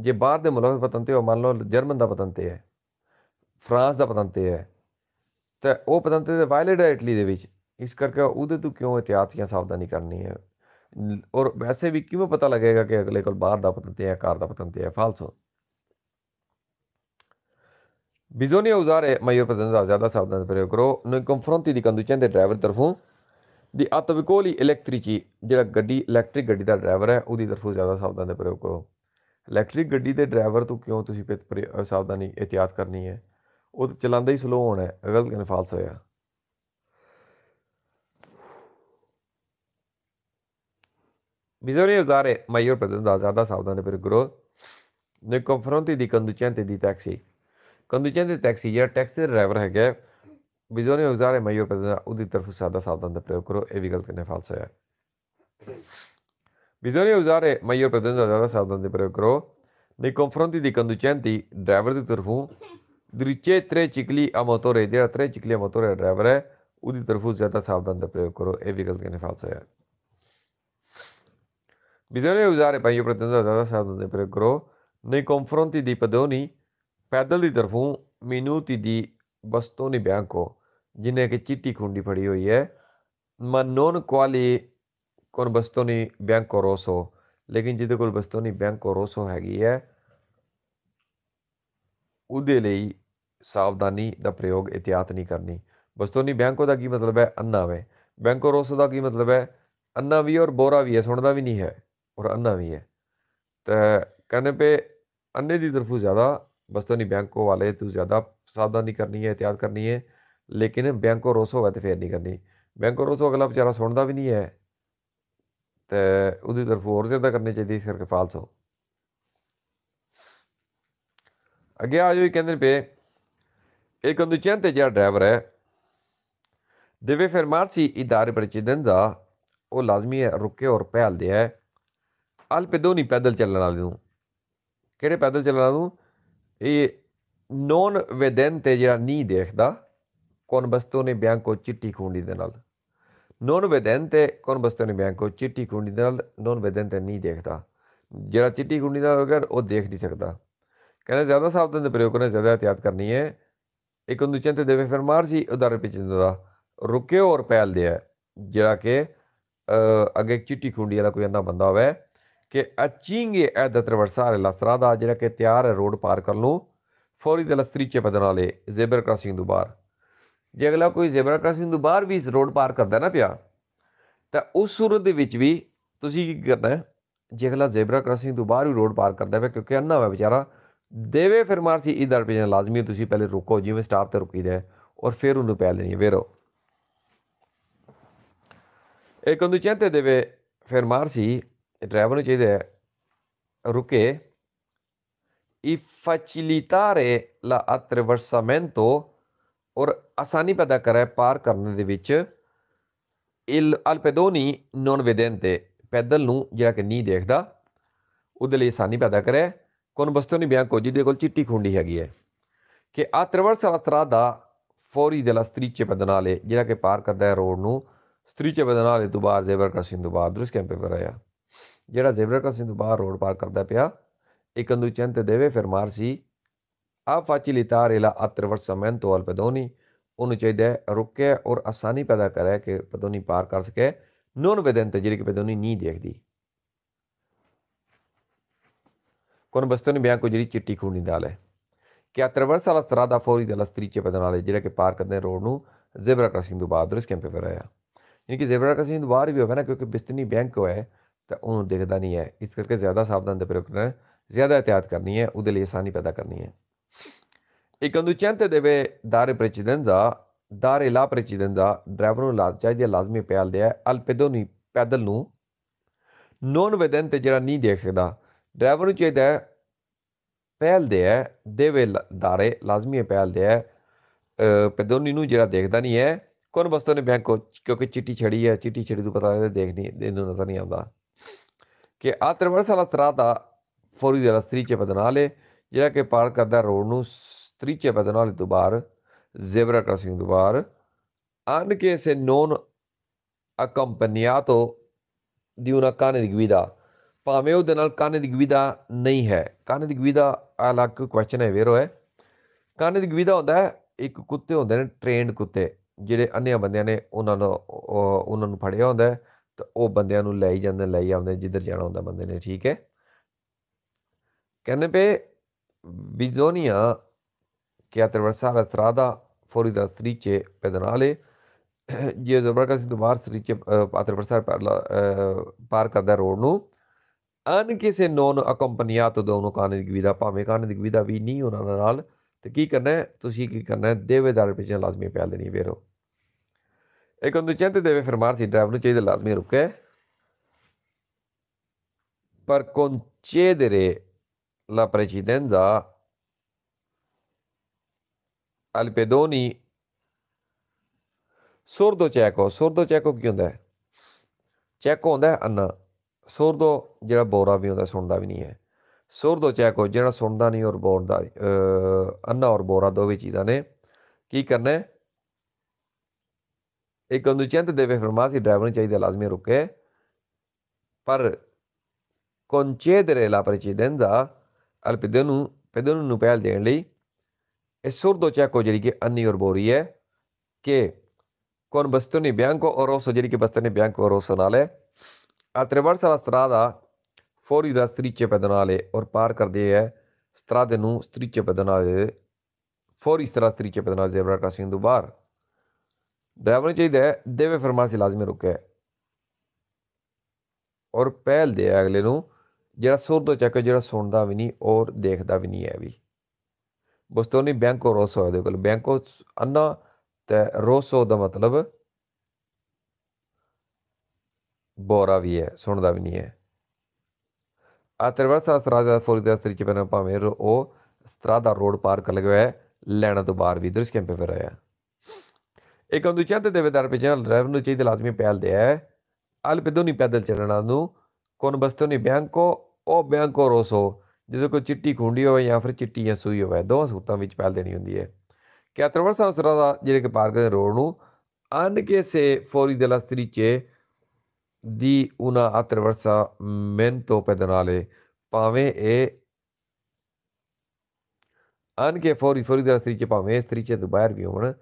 [SPEAKER 1] ਜੇ ਬਾਹਰ ਦੇ ਮੁਲਕ ਦਾ ਪਤੰਤੇ ਹੋ ਮੰਨ ਲਓ ਜਰਮਨ ਦਾ ਪਤੰਤੇ ਹੈ ਫਰਾਂਸ ਦਾ ਪਤੰਤੇ ਹੈ ਤੇ ਉਹ ਪਤੰਤੇ ਦੇ ਵਾਇਲਡ ਹੈ ਇਟਲੀ ਦੇ ਵਿੱਚ ਇਸ ਕਰਕੇ ਉਹਦੇ ਤੋਂ ਕਿਉਂ ਇਤਿਆਤ ਜਾਂ ਸਾਵਧਾਨੀ ਕਰਨੀ ਹੈ ਔਰ ਵੈਸੇ ਵੀ ਕਿਵੇਂ ਪਤਾ ਲੱਗੇਗਾ ਕਿ ਅਗਲੇ ਕੋਲ ਬਾਹਰ ਦਾ ਪਤੰਤੇ ਹੈ ਕਾਰ ਦਾ ਪਤੰਤੇ ਹੈ ਫਾਲਸੋ ਉਜ਼ਾਰੇ ਮਾਇਰ ਪਤਨ ਦਾ ਜ਼ਿਆਦਾ ਸਾਵਧਾਨ ਪ੍ਰਯੋਗ ਕਰੋ ਨੋ ਕੰਫਰੰਟੀ ਦੀ ਕੰਦੂਚੇ ਦੇ ਡਰਾਈਵਰ ਤਰਫੋਂ ਦੀ ਅਤਵਿਕੋਲੀ ਇਲੈਕਟ੍ਰਿਕੀ ਜਿਹੜਾ ਗੱਡੀ ਇਲੈਕਟ੍ਰਿਕ ਗੱਡੀ ਦਾ ਡਰਾਈਵਰ ਹੈ ਉਹਦੀ ਤਰਫੋਂ ਜ਼ਿਆਦਾ ਸਾਵਧਾਨ ਪ੍ਰਯੋਗ ਕਰੋ ਇਲੈਕਟ੍ਰਿਕ ਗੱਡੀ ਦੇ ਡਰਾਈਵਰ ਤੋਂ ਕਿਉਂ ਤੁਸੀਂ ਪਿਤ ਸਾਵਧਾਨੀ ਇhtiyat ਕਰਨੀ ਹੈ ਉਹ ਤਾਂ ਚਲਾਉਂਦਾ ਹੀ ਸਲੋ ਹੋਣਾ ਹੈ ਗਲਤ ਕਰਨ ਫਾਲਸ ਹੋਇਆ Bisogna usare maggior presenza da saudane per growth nei confronti ਦੀ conducente ਦੀ ਟੈਕਸੀ Conducente ਦੀ ਟੈਕਸੀ ਜਾਂ ਟੈਕਸੀ ਦਾ ਡਰਾਈਵਰ ਹੈਗਾ ਬਿਜ਼ੋਨੇ ਉਜ਼ਾਰੇ ਮਾਇਓ ਪ੍ਰੈਜ਼ੈਂਟ ਉਹਦੀ ਤਰਫ ਸਾਦਾ ਸਾਵਧਾਨ ਦਾ ਪ੍ਰਯੋਗ ਕਰੋ ਇਹ ਵੀ ਗਲਤ ਨੇ ਫਾਲਸ ਹੋਇਆ Bisogna usare maggior pretenza della salda di pre-cro nei confronti dei conducenti, driver di turfu, dirigere tre cicli a motore, dire tre cicli a motore e driver, o di turfu se da salda di pre-cro e vi che ne faccio io. Bisogna usare maggior pretenza della salda di pre-cro nei confronti dei padoni, pedal di turfu, minuti di bastone bianco, gine che citti con di pariu ma non quali ਬੈਂਕ ਬੈਂਕੋ ਰੋਸੋ ਲੇਕਿਨ ਜਿਹਦੇ ਕੋਲ ਬਸਤੋਨੀ ਬੈਂਕੋ ਰੋਸੋ ਹੈਗੀ ਹੈ ਉਹਦੇ ਲਈ ਸਾਵਧਾਨੀ ਦਾ ਪ੍ਰਯੋਗ ਇਤਿਆਤ ਨਹੀਂ ਕਰਨੀ ਬਸਤੋਨੀ ਬੈਂਕੋ ਦਾ ਕੀ ਮਤਲਬ ਹੈ ਅੰਨਾ ਵੇ ਬੈਂਕੋ ਰੋਸੋ ਦਾ ਕੀ ਮਤਲਬ ਹੈ ਅੰਨਾ ਵੀ ਔਰ ਬੋਰਾ ਵੀ ਹੈ ਸੁਣਦਾ ਵੀ ਨਹੀਂ ਹੈ ਔਰ ਅੰਨਾ ਵੀ ਹੈ ਤਾਂ ਕਹਿੰਦੇ ਪੇ ਅੰਨੇ ਦੀ ਤਰਫੋਂ ਜ਼ਿਆਦਾ ਬਸਤੋਨੀ ਬੈਂਕੋ ਵਾਲੇ ਤੂੰ ਜ਼ਿਆਦਾ ਸਾਵਧਾਨੀ ਕਰਨੀ ਹੈ ਇਤਿਆਤ ਕਰਨੀ ਹੈ ਲੇਕਿਨ ਬੈਂਕੋ ਰੋਸੋ ਵਾ ਤੇ ਫੇਰ ਨਹੀਂ ਕਰਨੀ ਬੈਂਕੋ ਰੋਸੋ ਅਗਲਾ ਵਿਚਾਰਾ ਸੁਣਦਾ ਵੀ ਨਹੀਂ ਹੈ ਤੇ ਉਹਦੀ ਤਰਫ ਹੋਰ ਜ਼ਿਆਦਾ ਕਰਨੀ ਚਾਹੀਦੀ ਇਸ ਕਰਕੇ ਫਾਲਸ ਹੋ ਅੱਗੇ ਆ ਜਾਈ ਕਹਿੰਦੇ ਪਏ ਇੱਕ ਕੰਦੂਚਨ ਤੇ ਜਿਹੜਾ ਡਰਾਈਵਰ ਹੈ ਫਿਰ ਫਰਮਾਰਸੀ ਇਦਾਰੇ ਪਰ ਦਾ ਉਹ ਲਾਜ਼ਮੀ ਹੈ ਰੁਕੇ ਔਰ ਪਹਿਲ ਦੇ ਹੈ ਅਲ ਪੇ ਦੋ ਨਹੀਂ ਪੈਦਲ ਚੱਲਣ ਵਾਲੇ ਨੂੰ ਕਿਹੜੇ ਪੈਦਲ ਚੱਲਣ ਵਾਲੇ ਨੂੰ ਇਹ ਨੋਨ ਵੇਦਨ ਤੇ ਜਿਹੜਾ ਨਹੀਂ ਦੇਖਦਾ ਕੋਨ ਬਸਤੋ ਨੇ ਬਿਆਨ ਕੋ ਚਿੱਟੀ ਖੁੰਡੀ ਦੇ ਨਾਲ ਨੋਨ ਵਿਦੰਤੇ ਕੰਬਸਟਨ ਬੈਂਕੋ ਚਿੱਟੀ ਕੁੰਡੀ ਨਾਲ ਨੋਨ ਵਿਦੰਤੇ ਨਹੀਂ ਦੇਖਦਾ ਜਿਹੜਾ ਚਿੱਟੀ ਕੁੰਡੀ ਦਾ ਹੋਗਾ ਉਹ ਦੇਖ ਨਹੀਂ ਸਕਦਾ ਕਹਿੰਦਾ ਜ਼ਿਆਦਾ ਸਾਵਧਾਨ ਦੇ ਪ੍ਰਯੋਗ ਕਰਨਾ ਜ਼ਿਆਦਾ ਇਤਿਆਤ ਕਰਨੀ ਹੈ ਇੱਕ ਉਹਨੂੰ ਚਿੰਤੇ ਦੇਵੇ ਮਾਰ ਸੀ ਉਧਰ ਪਿੱਛੇ ਦਾ ਰੁਕਿਓ ਔਰ ਦੇ ਦਿਆ ਜਿਹੜਾ ਕਿ ਅੱਗੇ ਚਿੱਟੀ ਕੁੰਡੀ ਵਾਲਾ ਕੋਈ ਅੰਨਾ ਬੰਦਾ ਹੋਵੇ ਕਿ ਅਚੀਂਗੇ ਐ ਦਤਰਵਰ ਸਾਰੇ ਲਸਰਾ ਦਾ ਜਿਹੜਾ ਕਿ ਤਿਆਰ ਹੈ ਰੋਡ ਪਾਰ ਕਰ ਲੋ ਫੌਰੀ ਦੇ ਲਸਤਰੀਚੇ ਬਦਨਾਲੇ ਜ਼ੇਬਰ ਕ੍ਰਾਸਿੰਗ ਦੁਬਾਰ ਜੇ ਅਗਲਾ ਕੋਈ ਜ਼ੈਬਰਾ ਕ੍ਰਾਸਿੰਗ ਤੋਂ ਬਾਹਰ ਵੀ ਰੋਡ ਪਾਰ ਕਰਦਾ ਨਾ ਪਿਆ ਤਾਂ ਉਸ ਸੂਰਤ ਦੇ ਵਿੱਚ ਵੀ ਤੁਸੀਂ ਕੀ ਕਰਨਾ ਜੇ ਅਗਲਾ ਜ਼ੈਬਰਾ ਕ੍ਰਾਸਿੰਗ ਤੋਂ ਬਾਹਰ ਵੀ ਰੋਡ ਪਾਰ ਕਰਦਾ ਹੈ ਕਿਉਂਕਿ ਅੰਨਾ ਹੋਇਆ ਵਿਚਾਰਾ ਦੇਵੇ ਫਿਰ ਮਾਰਸੀ ਇਧਰ ਪੇ ਲਾਜ਼ਮੀ ਤੁਸੀਂ ਪਹਿਲੇ ਰੁਕੋ ਜਿਵੇਂ ਸਟਾਪ ਤੇ ਰੁਕੀਦਾ ਔਰ ਫਿਰ ਉਹਨੂੰ ਪੈ ਲੈਣੀ ਵੇਰੋ ਇੱਕ ਉਹਨੂੰ ਚਾਹਤੇ ਦੇਵੇ ਫਿਰ ਮਾਰਸੀ ਡਰਾਈਵਰ ਨੂੰ ਚਾਹੀਦਾ ਰੁਕੇ ਇਫ facilitare ਲਾ ਅਟਰਵਰਸਾਮੈਂਟੋ ਔਰ ਆਸਾਨੀ ਪੈਦਾ करै ਪਾਰ ਕਰਨ ਦੇ ਵਿੱਚ ਇਲ ਅਲਪੇਦੋਨੀ ਨੋਨ ਵਿਦੇਨ ਤੇ ਪੈਦਲ ਨੂੰ ਜਿਹੜਾ ਕਿ ਨਹੀਂ ਦੇਖਦਾ ਉਹਦੇ ਲਈ ਆਸਾਨੀ ਪੈਦਾ ਕਰੇ ਕੋਨ ਬਸਤੋ ਨਹੀਂ ਬਿਆ ਕੋਜੀ ਦੇ ਕੋਲ ਚਿੱਟੀ ਖੁੰਡੀ ਹੈਗੀ ਹੈ ਕਿ ਆ ਤਰਵਰ ਸਲਤਰਾ ਦਾ ਫੌਰੀ ਦੇ ਬਦਨਾ ਬਦਨਾਲੇ ਜਿਹੜਾ ਕਿ ਪਾਰ ਕਰਦਾ ਹੈ ਰੋਡ ਨੂੰ ਬਦਨਾ ਬਦਨਾਲੇ ਦੁਬਾਰ ਜ਼ੇਬਰ ਕ੍ਰਸਿੰਗ ਦੁਬਾਰ ਦਰਸ ਕੈਂਪੇ ਪਰ ਆਇਆ ਜਿਹੜਾ ਜ਼ੇਬਰ ਕ੍ਰਸਿੰਗ ਦੁਬਾਰ ਰੋਡ ਪਾਰ ਕਰਦਾ ਪਿਆ ਇੱਕ ਅੰਦੂ ਚੰਤ ਦੇਵੇ ਫਿਰ ਮਾਰ ਸੀ आफाचिलितार इला अत्रवर समन तो अलपदोनी ਉਹਨੂੰ ਚਾਹੀਦਾ ਰੁਕੇ ਔਰ ਆਸਾਨੀ ਪੈਦਾ ਕਰੇ ਕਿ ਪਦੋਨੀ ਪਾਰ ਕਰ ਸਕੇ ਨੋਨ ਵਿਦਨ ਤੇ ਜਿਹੜੀ ਕਿ ਪਦੋਨੀ ਨਹੀਂ ਦੇਖਦੀ ਕੋਨ ਬਸਤੋਂ ਨੇ ਬਿਆਨ ਕੋ ਜਿਹੜੀ ਚਿੱਟੀ ਖੂਨੀ ਦਾਲ ਹੈ ਕਿ ਅਤਰਵਰਸ ਵਾਲਾ ਸਤਰਾ ਦਾ ਫੌਰੀ ਦਾ ਚ ਪਦਨ ਵਾਲੇ ਜਿਹੜਾ ਕਿ ਪਾਰ ਕਰਦੇ ਰੋਡ ਨੂੰ ਜ਼ੇਬਰਾ ਕ੍ਰਾਸਿੰਗ ਤੋਂ ਬਾਅਦ ਉਸ ਕੈਂਪੇ ਪਰ ਆਇਆ ਯਾਨੀ ਕਿ ਜ਼ੇਬਰਾ ਕ੍ਰਾਸਿੰਗ ਤੋਂ ਬਾਹਰ ਵੀ ਹੋਵੇ ਨਾ ਕਿਉਂਕਿ ਬਿਸਤਨੀ ਬੈਂਕ ਹੋਇਆ ਤਾਂ ਉਹਨੂੰ ਦੇਖਦਾ ਨਹੀਂ ਹੈ ਇਸ ਕਰਕੇ ਜ਼ਿਆਦਾ ਸਾਵਧਾਨ ਦੇ ਪ੍ਰਯੋਗ ਕਰਨਾ ਜ਼ਿਆਦਾ ਇhtiyat ਕਰਨੀ ਹੈ ਉਹਦੇ ਲਈ ਆਸਾਨੀ ਪੈਦਾ ਕਰਨੀ ਹੈ E conducente ਦੇਵੇ ਦਾਰੇ precedenza, ਦਾਰੇ ਲਾ precedenza, ਡਰਾਈਵਰ ਨੂੰ ਚਾਹੀਦੀ ਹੈ ਲਾਜ਼ਮੀ ਪਿਆਲ ਦੇ ਅਲ ਪੈਦੋਨੀ ਪੈਦਲ ਨੂੰ ਨੋਨ ਵਿਦਨ ਤੇ ਜਿਹੜਾ ਨਹੀਂ ਦੇਖ ਸਕਦਾ ਡਰਾਈਵਰ ਨੂੰ ਚਾਹੀਦਾ ਹੈ ਪਹਿਲ ਦੇ ਹੈ ਦੇਵੇ ਦਾਰੇ ਲਾਜ਼ਮੀ ਪਹਿਲ ਦੇ ਹੈ ਪੈਦੋਨੀ ਨੂੰ ਜਿਹੜਾ ਦੇਖਦਾ ਨਹੀਂ ਹੈ ਕੋਨ ਬਸਤੋਂ ਨੇ ਬੈਂਕ ਕੋ ਕਿਉਂਕਿ ਚਿੱਟੀ ਛੜੀ ਹੈ ਚਿੱਟੀ ਛੜੀ ਤੋਂ ਪਤਾ ਲੱਗਦਾ ਦੇਖ ਨਹੀਂ ਇਹਨੂੰ ਨਜ਼ਰ ਨਹੀਂ ਆਉਂਦਾ ਕਿ ਆ ਸਾਲਾ ਤਰਾ ਦਾ ਫੌਰੀ ਦੇ ਰਸਤਰੀ ਚ ਬਦਨਾਲੇ ਜਿਹੜਾ ਕਿ ਪਾਰ ਕਰਦਾ ਰੋਡ ਨੂੰ 3 pedonale dubar, zebra crossing dubar, anche ਸੇ ਨੋਨ accompagnato di ਦਿਉਨਾ ਕਾਨੇ ਦੀ ਗਵਿਦਾ ਭਾਵੇਂ ਉਹਦੇ ਨਾਲ ਕਾਨੇ ਦੀ ਗਵਿਦਾ ਨਹੀਂ ਹੈ ਕਾਨੇ ਦੀ ਗਵਿਦਾ ਅਲੱਗ ਕੁਐਸਚਨ ਹੈ ਵੇਰੋ ਹੈ ਕਾਨੇ ਦੀ ਗਵਿਦਾ ਹੁੰਦਾ ਹੈ ਇੱਕ ਕੁੱਤੇ ਹੁੰਦੇ ਨੇ ਟ੍ਰੇਨਡ ਕੁੱਤੇ ਜਿਹੜੇ ਅੰਨਿਆ ਬੰਦਿਆਂ ਨੇ ਉਹਨਾਂ ਨੂੰ ਉਹਨਾਂ ਨੂੰ ਫੜਿਆ ਹੁੰਦਾ ਹੈ ਤਾਂ ਉਹ ਬੰਦਿਆਂ ਨੂੰ ਲੈ ਹੀ ਜਾਂਦੇ ਲੈ ਆਉਂਦੇ ਜਿੱਧਰ ਜਾਣਾ ਹੁੰਦਾ ਬੰਦੇ ਨੇ ਠੀਕ ਹੈ ਕਹਿੰਦੇ ਪਏ ਬਿਜ਼ੋਨੀਆ Quédate versar estrada fuori dalla strisce pedonale ਜੇ ਜ਼ਬਰਕਾ ਸਿੱਧੂ ਬਾਹਰ ਸਰੀਚੇ ਆਤਰਵਰਸਾ ਪਾਰ ਕਰਦਾ ਰੋਡ ਨੂੰ ਅਨ ਕਿਸੇ ਨੋਨ ਅਕੰਪਨੀਆ ਤੋਂ ਦੋਨੋਂ ਕਾਨੇ ਦੀ ਵਿਦਾ ਭਾਵੇਂ ਕਾਨੇ ਦੀ ਵਿਦਾ ਵੀ ਨਹੀਂ ਉਹਨਾਂ ਨਾਲ ਤੇ ਕੀ ਕਰਨਾ ਤੁਸੀਂ ਕੀ ਕਰਨਾ ਦੇਵੇਦਾਰ ਪਿੱਛੇ ਲਾਜ਼ਮੀ ਪਿਆ ਲੈਣੀ ਵੇਰੋ ਇੱਕ ਉਹਨੂੰ ਚੰਤ ਦੇਵੇ ਫਰਮਾਰ ਸੀ ਡਰਾਈਵਰ ਨੂੰ ਚਾਹੀਦਾ ਲਾਜ਼ਮੀ ਰੁਕੇ ਪਰ ਕੋਂਚੇ ਦੇਰੇ ਲਾ ਪ੍ਰੈਸੀਡੈਂਜ਼ਾ ਅਲਪੇਦੋਨੀ ਸੁਰਦੋ ਚੈਕੋ ਸੁਰਦੋ ਚੈਕੋ ਕੀ ਹੁੰਦਾ ਹੈ ਚੈਕੋ ਹੁੰਦਾ ਹੈ ਅੰਨਾ ਸੁਰਦੋ ਜਿਹੜਾ ਬੋਰਾ ਵੀ ਹੁੰਦਾ ਸੁਣਦਾ ਵੀ ਨਹੀਂ ਹੈ ਸੁਰਦੋ ਚੈਕੋ ਜਿਹੜਾ ਸੁਣਦਾ ਨਹੀਂ ਔਰ ਬੋਰਦਾ ਅੰਨਾ ਔਰ ਬੋਰਾ ਦੋਵੇਂ ਚੀਜ਼ਾਂ ਨੇ ਕੀ ਕਰਨਾ ਹੈ ਇੱਕ ਕੰਦੂਚੈਂਤ ਦੇਵੇ ਫਰਮਾਸੀ ਡਰਾਈਵਰ ਨੂੰ ਚਾਹੀਦਾ ਲਾਜ਼ਮੀ ਰੁਕੇ ਪਰ concedere la precedenza al pedonu, ਪੈਦਨ ਨੂੰ ਪਹਿਲ ਦੇਣ ਲਈ ਇਹ ਸੁਰ ਦੋ ਚਾ ਕੋ ਜਿਹੜੀ ਕਿ ਅੰਨੀ ਔਰ ਬੋਰੀ ਹੈ ਕਿ ਕੋਨ ਬਸਤੂ ਨੇ ਕੋ ਔਰ ਉਸ ਜਿਹੜੀ ਕਿ ਬਸਤ ਨੇ ਕੋ ਔਰ ਉਸ ਨਾਲੇ ਆ ਤ੍ਰਿਵਰਸ ਵਾਲਾ ਸਤਰਾ ਦਾ ਫੋਰੀ ਦਾ ਸਤਰੀਚੇ ਪੈਦਨ ਵਾਲੇ ਔਰ ਪਾਰ ਕਰਦੇ ਹੈ ਸਤਰਾ ਦੇ ਨੂੰ ਸਤਰੀਚੇ ਪੈਦਨ ਵਾਲੇ ਫੋਰੀ ਸਤਰਾ ਸਤਰੀਚੇ ਪੈਦਨ ਵਾਲੇ ਜ਼ੇਬਰਾ ਕ੍ਰਾਸਿੰਗ ਤੋਂ ਬਾਹਰ ਡਰਾਈਵਰ ਨੂੰ ਚਾਹੀਦਾ ਹੈ ਦੇਵੇ ਫਰਮਾਸੀ ਲਾਜ਼ਮੀ ਰੁਕੇ ਔਰ ਪਹਿਲ ਦੇ ਅਗਲੇ ਨੂੰ ਜਿਹੜਾ ਸੁਰ ਤੋਂ ਚੱਕ ਜਿਹੜਾ ਸੁਣਦਾ ਵੀ ਨਹੀਂ ਔਰ ਦੇਖਦਾ ਵੀ ਨਹੀਂ ਹੈ ਵੀ ਬਸਤੋਨੀ ਬੈਂਕੋ ਰੋਸੋ ਹੈ ਦੇਖੋ ਬੈਂਕੋ ਅੰਨਾ ਤੇ ਰੋਸੋ ਦਾ ਮਤਲਬ ਬੋਰਾ ਵੀ ਹੈ ਸੁਣਦਾ ਵੀ ਨਹੀਂ ਹੈ ਆ ਤਰਵਰਸਾ ਸਰਾਜਾ ਫੋਰੀ ਦਾ ਸਤਰੀ ਚ ਪਾਵੇਂ ਰੋ ਉਹ ਸਤਰਾਦਾ ਰੋਡ ਪਾਰ ਕਰ ਲਗਿਆ ਹੈ ਲੈਣਾ ਤੋਂ ਬਾਹਰ ਵੀ ਦ੍ਰਿਸ਼ ਕੈਂਪੇ ਫਿਰ ਆਇਆ ਇੱਕ ਹੰਦੂ ਚਾਹਤੇ ਦੇਵੇਦਾਰ ਪਿਛੇ ਨੂੰ ਚਾਹੀਦੇ ਲਾਜ਼ਮੀ ਪੈਲ ਦੇ ਹੈ ਅਲ ਪਿਦੋ ਨਹੀਂ ਪੈਦਲ ਚੱਲਣਾ ਨੂੰ ਕੋਨ ਬਸਤੋਨੀ ਬੈਂਕੋ ਉਹ ਬੈਂਕੋ ਰੋਸੋ ਜਦੋਂ ਕੋਈ ਚਿੱਟੀ ਖੁੰਡੀ ਹੋਵੇ ਜਾਂ ਫਿਰ ਚਿੱਟੀ ਜਾਂ ਸੂਈ ਹੋਵੇ ਦੋਵਾਂ ਸੂਤਾਂ ਵਿੱਚ ਪਹਿਲ ਦੇਣੀ ਹੁੰਦੀ ਹੈ ਕਿਆਤਰਵਰ ਸਾਹਿਬ ਸਰਾ ਦਾ ਜਿਹੜੇ ਕਿ ਪਾਰਕ ਦੇ ਰੋਡ ਨੂੰ ਅਨ ਕੇ ਸੇ ਫੌਰੀ ਲਸਤਰੀ ਚ ਦੀ ਉਨਾ ਅਤਰਵਰਸਾ ਮੈਂ ਤੋਂ ਪੈਦਨਾਲੇ ਪਾਵੇਂ ਇਹ ਅਨ ਕੇ ਫੌਰੀ ਫੌਰੀ ਲਸਤਰੀ ਚ ਪਾਵੇਂ ਇਸ ਤਰੀਕੇ ਤੋਂ ਬਾਹਰ ਵੀ ਹੋਣ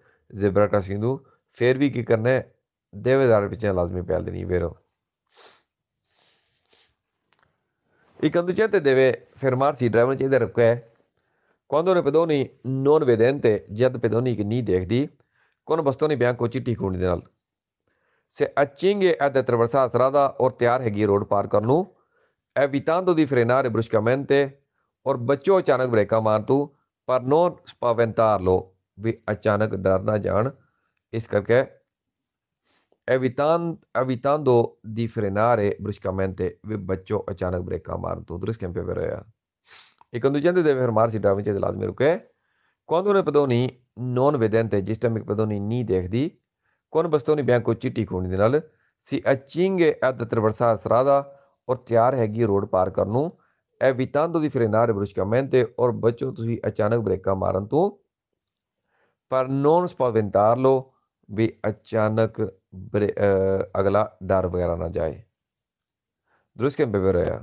[SPEAKER 1] ਜ਼ੇਬਰਾ ਕ੍ਰਾਸਿੰਗ ਫੇਰ ਵੀ ਕੀ ਕਰਨਾ ਹੈ ਦੇਵੇਦਾਰ ਵਿੱਚ ਲਾਜ਼ਮੀ ਪੈਲ ਦੇਣੀ ਫੇਰ ਇੱਕ ਚਾਹਤੇ ਦੇਵੇ fermarsi y realmente entender que cuando una pedoni non vedente, jad pedoni che ni dekhdi, con bastoni bianco chitti khuni de se ਸੇ ad attraversare la strada o ਤਿਆਰ ਹੈਗੀ ਰੋਡ ਪਾਰ ਕਰਨ ਨੂੰ evitando di frenare bruscamente ਔਰ baccio ਅਚਾਨਕ ਬ੍ਰੇਕਾਂ ਮਾਰ ਤੂੰ ਪਰ ਨੋ ਸਪਾਵੈਂਤਾਰ ਲੋ ਵੀ ਅਚਾਨਕ ਡਰ ਨਾ ਜਾਣ ਇਸ ਕਰਕੇ evitan, evitando di frenare bruscamente, vi bacciò a Chanak Breca Marto, Dris Campia Verea. I conducenti deve fermarsi da Vince dell'Asmir, ok? Quando una pedoni non vedente, gesta mi pedoni ni dehdi, con bastoni bianco citi con il si accinge ad attraversare la strada, or tiar hegi road parker nu, evitando di frenare bruscamente, or bacciò tu si a Chanak Breca Marto, per non spaventarlo. ਵੀ ਅਚਾਨਕ ਅਗਲਾ ਡਰ ਵਗੈਰਾ ਨਾ ਜਾਏ ਦਰਸ ਕੇ ਬੇਵਰ ਹੋਇਆ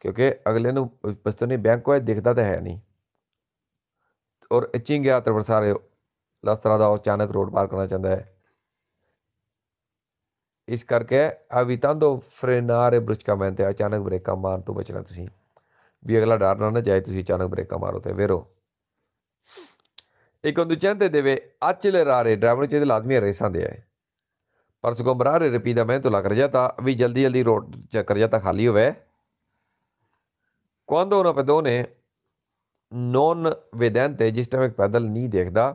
[SPEAKER 1] ਕਿਉਂਕਿ ਅਗਲੇ ਨੂੰ ਪਸਤੋ ਨਹੀਂ ਬੈਂਕ ਕੋਈ ਦਿਖਦਾ ਤਾਂ ਹੈ ਨਹੀਂ ਔਰ ਇਚਿੰਗ ਗਿਆ ਤਰਵਰ ਸਾਰੇ ਲਸਤਰਾ ਦਾ ਅਚਾਨਕ ਰੋਡ ਪਾਰ ਕਰਨਾ ਚਾਹੁੰਦਾ ਹੈ ਇਸ ਕਰਕੇ ਅਵਿਤੰਦੋ ਫਰੇਨਾਰੇ ਬ੍ਰੁਚਕਾ ਮੈਂ ਤੇ ਅਚਾਨਕ ਬ੍ਰੇਕਾਂ ਮਾਰਨ ਤੋਂ ਬਚਣਾ ਤੁਸੀਂ ਵੀ ਅਗਲਾ ਡਰ ਨਾ ਨਾ ਜਾਏ ਤੁਸੀਂ ਅਚਾਨਕ ਬ੍ਰੇਕਾਂ ਮਾਰੋ ਤੇ ਵੇਰੋ ਇਹ ਕੰਡੂਚੈਂਟ ਦੇ ਦੇਵੇ ਅਚਲਰਾਰੇ ਡਰਾਈਵਰ ਚਾਹੀਦੇ ਲਾਜ਼ਮੀ ਰੇਸਾਂ ਦੇ ਆਏ ਪਰ ਸੁਗੰਬਰਾਰੇ ਰਪੀ ਦਾ ਮੈਂ ਤੁਲਾ ਕਰ ਜਾਤਾ ਵੀ ਜਲਦੀ ਜਲਦੀ ਰੋਡ ਚੱਕਰ ਜਾਤਾ ਖਾਲੀ ਹੋਵੇ ਕੋਂਦੋ ਉਹਨਾਂ ਪੇ ਦੋਨੇ ਨੋਨ ਤੇ ਜਿਸ ਟਾਈਮ ਇੱਕ ਪੈਦਲ ਨਹੀਂ ਦੇਖਦਾ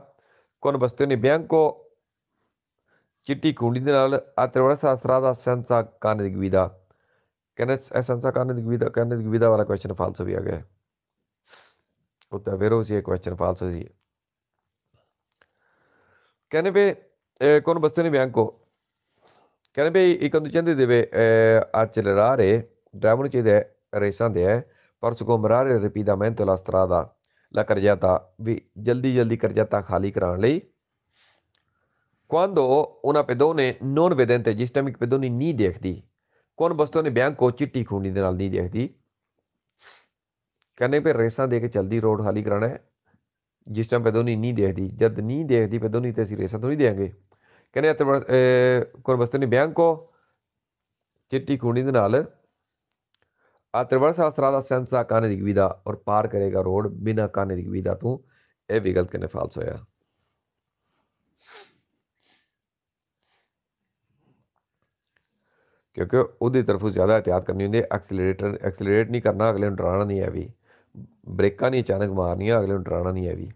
[SPEAKER 1] ਕੋਨ ਬਸਤੇ ਨੇ ਕੋ ਚਿੱਟੀ ਕੁੰਡੀ ਦੇ ਨਾਲ ਆਤਰਵਾ ਸਾਸਤਰਾ ਦਾ ਸੰਸਾ ਕਾਨ ਦੀ ਗਵੀਦਾ ਕਨੈਸ ਸੰਸਾ ਕਾਨ ਦੀ ਗਵੀਦਾ ਕਾਨ ਦੀ ਗਵੀਦਾ ਵਾਲਾ ਕੁਐਸਚਨ ਫਾਲਸ ਹੋ ਗਿਆ ਉਹ ਤਾਂ ਵੇਰੋ ਸੀ ਇਹ ਕੁਐਸਚਨ ਫਾਲਸ ਸੀ ਕਹਿੰਦੇ ਵੀ ਕੋਨ ਬਸਤੇ ਨੇ ਬਿਆੰਕੋ ਕਹਿੰਦੇ ਵੀ ਇਕੰਦ ਚੰਦੇ ਦੇਵੇ ਆ ਡਰਾਈਵਰ ਨੂੰ ਚਾਹੀਦਾ ਰੇਸਾਂ ਦੇ ਹੈ ਪਰਸ ਕੋ ਮਰਾਰੇ ਰਪੀਦਾ ਮੈਂ ਤੋ ਲਸਤਰਾ ਦਾ ਲਾ ਕਰਜਾਤਾ ਵੀ ਜਲਦੀ ਜਲਦੀ ਕਰਜਾਤਾ ਖਾਲੀ ਕਰਾਉਣ ਲਈ ਕੁਆਂਦੋ ਉਹਨਾਂ ਦੋਨੇ ਨੋਨ ਤੇ ਜਿਸ ਟਾਈਮ ਇੱਕ ਦੋਨੀ ਨਹੀਂ ਦੇਖਦੀ ਕੋਨ ਬਸਤੋ ਨੇ ਬਿਆੰਕ ਕੋ ਚਿੱਟੀ ਖੂਨੀ ਦੇ ਨਾਲ ਨਹੀਂ ਦੇਖਦੀ ਕਹਿੰਦੇ ਵੀ ਰੇਸਾਂ ਦੇ ਕੇ ਜਲਦੀ ਰੋਡ ਖਾਲੀ ਕਰਾਣਾ ਹੈ ਜਿਸ ਟਾਈਮ ਪੈਦੋਨੀ ਨਹੀਂ ਦੇਖਦੀ ਜਦ ਨਹੀਂ ਦੇਖਦੀ ਪੈਦੋਨੀ ਤੇ ਅਸੀਂ ਰੇਸਾਂ ਤੋਂ ਨਹੀਂ ਦੇਾਂਗੇ ਕਹਿੰਦੇ ਕੁਰਬਸਤਨੀ ਬੈਂਕ ਕੋ ਚਿੱਟੀ ਕੁੰਡੀ ਦੇ ਨਾਲ ਆ 53 ਸਾਲ ਦਾ ਸੈਂਸਾ ਕਾਨੇ ਦੀ ਵਿਦਾ ਔਰ ਪਾਰ ਕਰੇਗਾ ਰੋਡ ਬਿਨਾ ਕਾਨੇ ਦੀ ਵਿਦਾ ਤੋਂ ਇਹ ਵੀ ਗਲਤ ਕਨੇ ਫਾਲਸ ਹੋਇਆ ਕਿਉਂਕਿ ਉਹਦੀ ਤਰਫੋਂ ਜ਼ਿਆਦਾ ਇhtiyat ਕਰਨੀ ਹੁੰਦੀ ਐਕਸਲਰੇਟਰ ਐਕਸਲਰੇਟ ਨਹੀਂ ਕਰਨਾ ਅਗਲੇ ਨੂੰ ਡਰਾਣਾ ਨਹੀਂ ਹੈ ਵੀ ਬ੍ਰੇਕਾਂ ਨਹੀਂ ਅਚਾਨਕ ਮਾਰਨੀਆਂ ਅਗਲੇ ਨੂੰ ਡਰਾਣਾ ਨਹੀਂ ਹੈ ਵੀ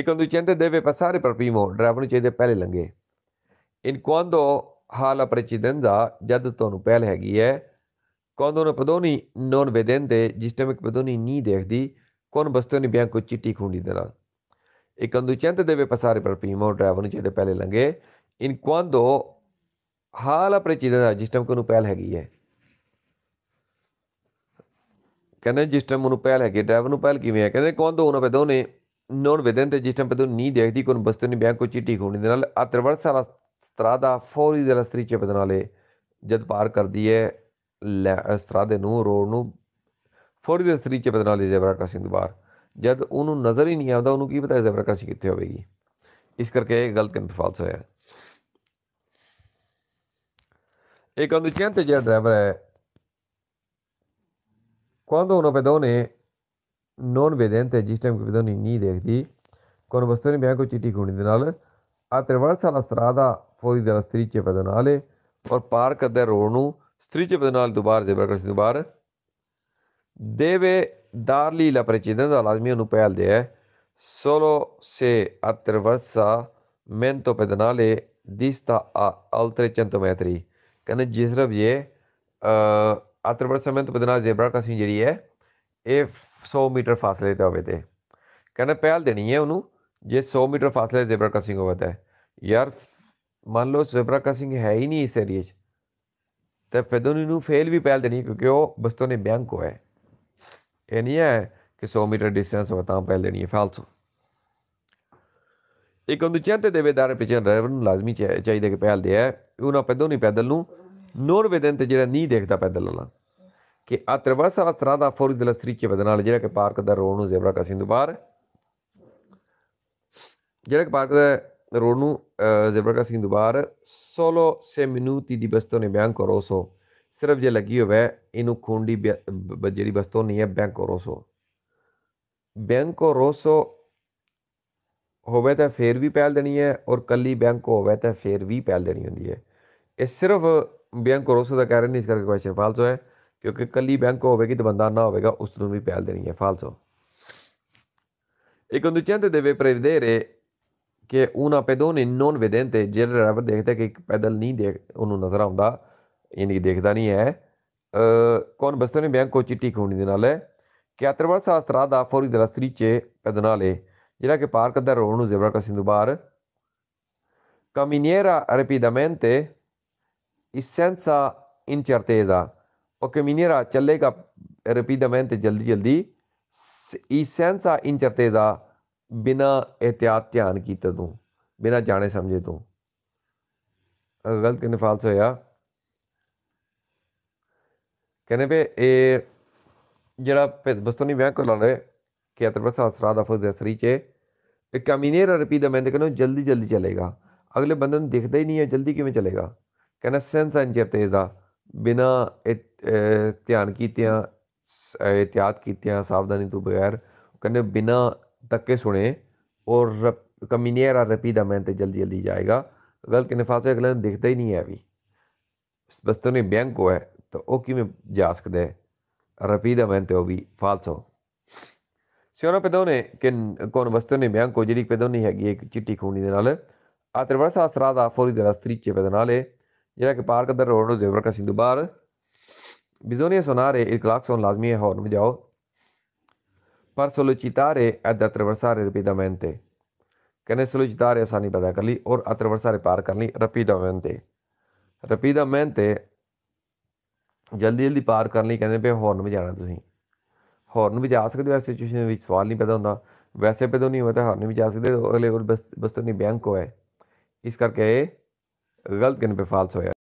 [SPEAKER 1] ਇੱਕ ਨੂੰ ਚੰਦੇ ਦੇਵੇ ਪਰ ਸਾਰੇ ਪਰਪੀਮੋ ਡਰਾਈਵਰ ਨੂੰ ਚਾਹੀਦੇ ਪਹਿਲੇ ਲੰਗੇ ਇਨ ਕੁਆਂਦੋ ਹਾਲ ਅਪਰਚਿਦੰਦਾ ਜਦ ਤੁਹਾਨੂੰ ਪਹਿਲ ਹੈਗੀ ਹੈ ਕੁਆਂਦੋ ਨੂੰ ਪਦੋਨੀ ਨੋਨ ਦੇ ਜਿਸ ਟਾਈਮ ਇੱਕ ਪਦੋਨੀ ਨਹੀਂ ਦੇਖਦੀ ਕੋਨ ਬਸਤੋ ਨਹੀਂ ਬਿਆਂ ਕੋ ਚਿੱਟੀ ਖੁੰਡੀ ਦੇ ਨਾਲ ਇੱਕ ਨੂੰ ਚੰਦੇ ਦੇਵੇ ਪਰ ਸਾਰੇ ਪਰਪੀਮੋ ਡਰਾਈਵਰ ਨੂੰ ਚਾਹੀਦੇ ਪਹਿਲੇ ਲੰਗੇ ਇਨ ਕੁਆਂਦੋ ਹਾਲ ਅਪਰਚਿਦੰਦਾ ਜਿਸ ਟਾਈਮ ਕੋ ਨੂੰ ਪਹਿਲ ਹੈਗੀ ਹੈ ਕਹਿੰਦੇ ਜਿਸ ਟਾਈਮ ਉਹਨੂੰ ਪਹਿਲ ਹੈਗੀ ਡਰਾਈਵਰ ਨੂੰ ਪਹਿਲ ਕਿਵੇਂ ਹੈ ਕਹਿੰਦੇ ਕੌਣ ਦੋ ਨਾ ਪਦੋ ਨੇ ਨੋਨ ਵਿਦਨ ਤੇ ਜਿਸ ਟਾਈਮ ਪਦੋ ਨਹੀਂ ਦੇਖਦੀ ਕੋਨ ਬਸਤੇ ਨਹੀਂ ਬਿਆਨ ਕੋ ਚਿੱਟੀ ਖੋਣੀ ਦੇ ਨਾਲ ਆ ਸਾਰਾ ਸਤਰਾ ਦਾ ਫੌਰੀ ਜ਼ਰਾ ਸਤਰੀ ਚਪਦ ਨਾਲੇ ਜਦ ਪਾਰ ਕਰਦੀ ਹੈ ਸਤਰਾ ਦੇ ਨੂੰ ਰੋਡ ਨੂੰ ਫੌਰੀ ਦੇ ਸਤਰੀ ਚਪਦ ਬਦਨਾਲੇ ਜ਼ੈਬਰਾ ਕ੍ਰਾਸਿੰਗ ਦੇ ਬਾਹਰ ਜਦ ਉਹਨੂੰ ਨਜ਼ਰ ਹੀ ਨਹੀਂ ਆਉਂਦਾ ਉਹਨੂੰ ਕੀ ਪਤਾ ਜ਼ੈਬਰਾ ਕ੍ਰਾਸਿੰਗ ਕਿੱਥੇ ਹੋਵੇਗੀ ਇਸ ਕਰਕੇ ਇਹ ਗਲਤ ਫਾਲਸ ਹੋਇਆ ਇਹ ਕੰਦੂ ਚੰਤ ਜਿਹੜਾ ਡਰਾਈਵਰ ਹੈ Quando una vedone non vedente esiste anche pedoni nidi con bastoni bianco citi cuni de nal attraversa la strada fuori dalla striscia pedonale ਔਰ ਪਾਰ ਕਰਦਾ ਰੋਡ ਨੂੰ striscia pedonale ਦੁਬਾਰ ਜ਼ebra crossing bar deve dargli la precedenza all'admio nupel de solo se attraversa mento pedonale dista a altre 100 metri ਕਹਿੰਦੇ ਜਿਸ ye ਤੋਂ ਬਦਨਾ ਜ਼ੇਬਰਾ crossing ਜਿਹੜੀ ਹੈ ਇਹ 100 ਮੀਟਰ ਫਾਸਲੇ ਤੇ ਹੋਵੇ ਤੇ ਕਹਿੰਦਾ ਪਹਿਲ ਦੇਣੀ ਹੈ ਉਹਨੂੰ ਜੇ 100 ਮੀਟਰ ਫਾਸਲੇ ਤੇ ਜ਼ੇਬਰਾ ਕ੍ਰਾਸਿੰਗ ਹੋਵੇ ਤੇ ਯਾਰ ਮੰਨ ਲਓ ਜ਼ੇਬਰਾ ਕ੍ਰਾਸਿੰਗ ਹੈ ਹੀ ਨਹੀਂ ਇਸ ਏਰੀਏ 'ਚ ਤੇ ਫੇਦੋਨੀ ਨੂੰ ਫੇਲ ਵੀ ਪਹਿਲ ਦੇਣੀ ਕਿਉਂਕਿ ਉਹ ਬਸਤੋਂ ਨੇ ਬੈਂਕ ਹੋਇਆ ਇਹ ਨਹੀਂ ਹੈ ਕਿ 100 ਮੀਟਰ ਡਿਸਟੈਂਸ ਹੋਵੇ ਤਾਂ ਪਹਿਲ ਦੇਣੀ ਹੈ ਫਾਲਸ ਇਹ ਕੰਦੂਚਿਆਂ ਤੇ ਦੇਵੇਦਾਰ ਪਿਛੇ ਡਰਾਈਵਰ ਨੂੰ ਲਾਜ਼ਮੀ ਚਾਹੀਦਾ ਕਿ ਪਹਿਲ ਦੇ ਹੈ ਉਹਨਾਂ ਪੈਦੋਂ ਨਹੀਂ ਪੈਦਲ ਨੂੰ ਤੇ ਜਿਹੜਾ ਨਹੀਂ ਦੇਖਦਾ ਪੈਦਲ ਵਾਲਾ ਕਿ ਆ ਤਰਵਾਸਾ ਦਾ ਫੌਰੀ ਦਲ ਤਰੀਕੇ ਵਦ ਨਾਲ ਜਿਹੜਾ ਕਿ ਪਾਰਕ ਦਾ ਰੋਡ ਨੂੰ ਜ਼ੇਬਰਾ ਕ੍ਰਾਸਿੰਗ ਤੋਂ ਬਾਹਰ ਜਿਹੜਾ ਕਿ ਪਾਰਕ ਦਾ ਰੋਡ ਨੂੰ ਜ਼ੇਬਰਾ ਕ੍ਰਾਸਿੰਗ ਤੋਂ ਬਾਹਰ ਸੋਲੋ ਸੇ ਮਿਨੂਤੀ ਦੀ ਬਸਤੋਂ ਨੇ ਬਿਆਨ ਕਰੋ ਸੋ ਸਿਰਫ ਜੇ ਲੱਗੀ ਹੋਵੇ ਇਹਨੂੰ ਖੁੰਡੀ ਜਿਹੜੀ ਬਸਤੋਂ ਨਹੀਂ ਹੈ ਬੈਂਕ ਕਰੋ ਸੋ ਬੈਂਕੋ ਰੋਸੋ ਹੋਵੇ ਤਾਂ ਫੇਰ ਵੀ ਪੈਲ ਦੇਣੀ ਹੈ ਔਰ ਕੱਲੀ ਬੈਂਕੋ ਹੋਵੇ ਤਾਂ ਫੇਰ ਵੀ ਪੈਲ ਦੇਣੀ ਹੁੰਦੀ ਹੈ ਇਹ ਸਿਰਫ ਬੈਂਕ ਰੋਸੋ ਉਸਦਾ ਕਹਿ ਰਹੇ ਨਹੀਂ ਇਸ ਕਰਕੇ ਕੁਐਸਚਨ ਫਾਲਸੋ ਹੈ ਕਿਉਂਕਿ ਕੱਲੀ ਬੈਂਕ ਹੋਵੇਗੀ ਤਾਂ ਬੰਦਾ ਨਾ ਹੋਵੇਗਾ ਉਸ ਨੂੰ ਵੀ ਪਹਿਲ ਦੇਣੀ ਹੈ ਫਾਲਸੋ E conducente deve ਕਿ che una pedone ਨੋਨ vedente ਜਿਹੜਾ ਡਰਾਈਵਰ ਦੇਖਦਾ ਕਿ ਇੱਕ ਪੈਦਲ ਨਹੀਂ ਦੇਖ ਉਹਨੂੰ ਨਜ਼ਰ ਆਉਂਦਾ ਯਾਨੀ ਦੇਖਦਾ ਨਹੀਂ ਹੈ ਕੌਣ ਬਸਤੋਂ ਨੇ ਬੈਂਕ ਕੋ ਚਿੱਟੀ ਕੋਣੀ ਦੇ ਨਾਲ ਹੈ ਕਿ ਅਤਰਵਰ ਸਾਸਤਰਾ ਦਾ ਫੌਰੀ ਦਰਸਤਰੀ ਚ ਪਦਨਾਲੇ ਜਿਹੜਾ ਕਿ ਪਾਰਕ ਦਾ ਰੋਣ ਨੂੰ ਜ਼ੇਬਰਾ ਕਸਿੰਦੂ ਬਾਰ ਕਮਿਨੀਏਰਾ ਰਪੀਡਾਮੈਂਟੇ ਇਸ in ਇੰਚਰਤੇਜ਼ਾ o camminerà ਚੱਲੇਗਾ rapidamente ਜਲਦੀ ਜਲਦੀ ਇਸ in ਇੰਚਰਤੇਜ਼ਾ ਬਿਨਾ ਇhtiyat ਧਿਆਨ ਕੀਤੇ ਤੋਂ ਬਿਨਾ ਜਾਣੇ ਸਮਝੇ ਤੋਂ ਗਲਤ ਕਿੰਨੇ ਫਾਲਸ ਹੋਇਆ ਕਹਿੰਦੇ ਵੀ ਇਹ ਜਿਹੜਾ ਨਹੀਂ ਵਿਆਹ ਕੋ ਲਾਣੇ ਕਿ ਅਤਰਪਰ ਸਾਸਰਾ ਦਾ ਫਰਜ਼ ਅਸਰੀ ਚ ਇੱਕ ਕਮੀਨੇਰ ਰਿਪੀਟ ਮੈਂ ਕਹਿੰਦਾ ਜਲਦੀ ਜਲਦੀ ਚਲੇਗਾ ਅਗਲੇ ਬੰਦੇ ਨੂੰ ਦਿਖਦਾ ਹੀ ਨਹੀਂ ਹੈ ਜਲਦੀ ਕਿਵੇਂ ਚਲੇਗਾ ਕਹਿੰਦਾ ਸੈਂਸ ਐਂਡ ਜਪਤੇਜ ਦਾ ਬਿਨਾ ਧਿਆਨ ਕੀਤਿਆਂ ਇਤਿਆਤ ਕੀਤਿਆਂ ਸਾਵਧਾਨੀ ਤੋਂ ਬਗੈਰ ਕਹਿੰਦੇ ਬਿਨਾ ਤੱਕੇ ਸੁਣੇ ਔਰ ਕਮਿਨੀਅਰਾ ਰਪੀਦਾ ਮੈਂ ਤੇ ਜਲਦੀ ਜਲਦੀ ਜਾਏਗਾ ਗਲਤ ਨਿਫਾਸ ਅਗਲੇ ਨੂੰ ਦਿਖਦਾ ਹੀ ਨਹੀਂ ਹੈ ਵੀ ਬਸ ਤੋਂ ਨਹੀਂ ਬੈਂਕ ਹੋਇਆ ਤਾਂ ਉਹ ਕਿਵੇਂ ਜਾ ਸਕਦਾ ਹੈ ਰਪੀਦਾ ਮੈਂ ਤੇ ਉਹ ਵੀ ਫਾਲਸੋ ਸਿਓਰਾ ਪਦੋਨੇ ਕਿ ਕੋਨ ਵਸਤੋ ਨੇ ਬੈਂਕ ਕੋ ਜਿਹੜੀ ਪਦੋਨੀ ਹੈਗੀ ਇੱਕ ਚਿੱਟੀ ਖੂਨੀ ਦੇ ਨਾਲ ਆ ਤਰਵਰ ਸਾਸਰਾ ਦਾ ਫੌਰੀ ਦਰਸਤਰੀ ਚੇ ਪਦਨਾਲੇ ਜਿਹੜਾ ਕਿ ਪਾਰਕ ਦਾ ਰੋਡ ਨੂੰ ਜ਼ੇਵਰ ਕਸਿੰਦੂ ਬਾਰ ਬਿਜ਼ੋਨੀਆ ਸੋਨਾਰੇ ਇਕਲਾਕ ਸੋਨ ਲਾਜ਼ਮੀ ਹੈ ਹੌਰਨ ਵਜਾਓ ਪਰ ਅਦਾ ਤਰਵਰਸਾਰੇ ਰਪੀਦਾ ਮੈਂਤੇ ਕਨੇ ਸੋਲਚਿਤਾਰੇ ਆਸਾਨੀ ਪਤਾ ਕਰ ਲਈ ਔਰ ਅਤਰਵਰਸਾਰੇ ਪਾਰ ਕਰ ਲਈ ਰਪੀਦਾ ਰਪੀਦਾਮੈਂਤੇ ਜਲਦੀ ਜਲਦੀ ਪਾਰ ਕਰਨ ਲਈ ਕਹਿੰਦੇ ਪਏ ਹੌਰਨ ਵਜਾਣਾ ਤੁਸੀਂ ਹੌਰਨ ਵਜਾ ਸਕਦੇ ਹੋ ਇਸ ਸਿਚੁਏਸ਼ਨ ਵਿੱਚ ਸਵਾਲ ਨਹੀਂ ਪੈਦਾ ਹੁੰਦਾ ਵੈਸੇ ਪੈਦਾ ਨਹੀਂ ਹੁੰਦਾ ਹੌਰਨ ਵਜਾ ਸਕਦੇ ਅਗਲੇ ਕੋਲ ਬਸ ਬਸ ਤੋਂ ਨਹੀਂ ਬੈਂਕ ਹੋਏ ਇਸ ਕਰਕੇ ਗਲਤ ਗਿਣ ਪੇ ਫਾਲਸ ਹੋਇਆ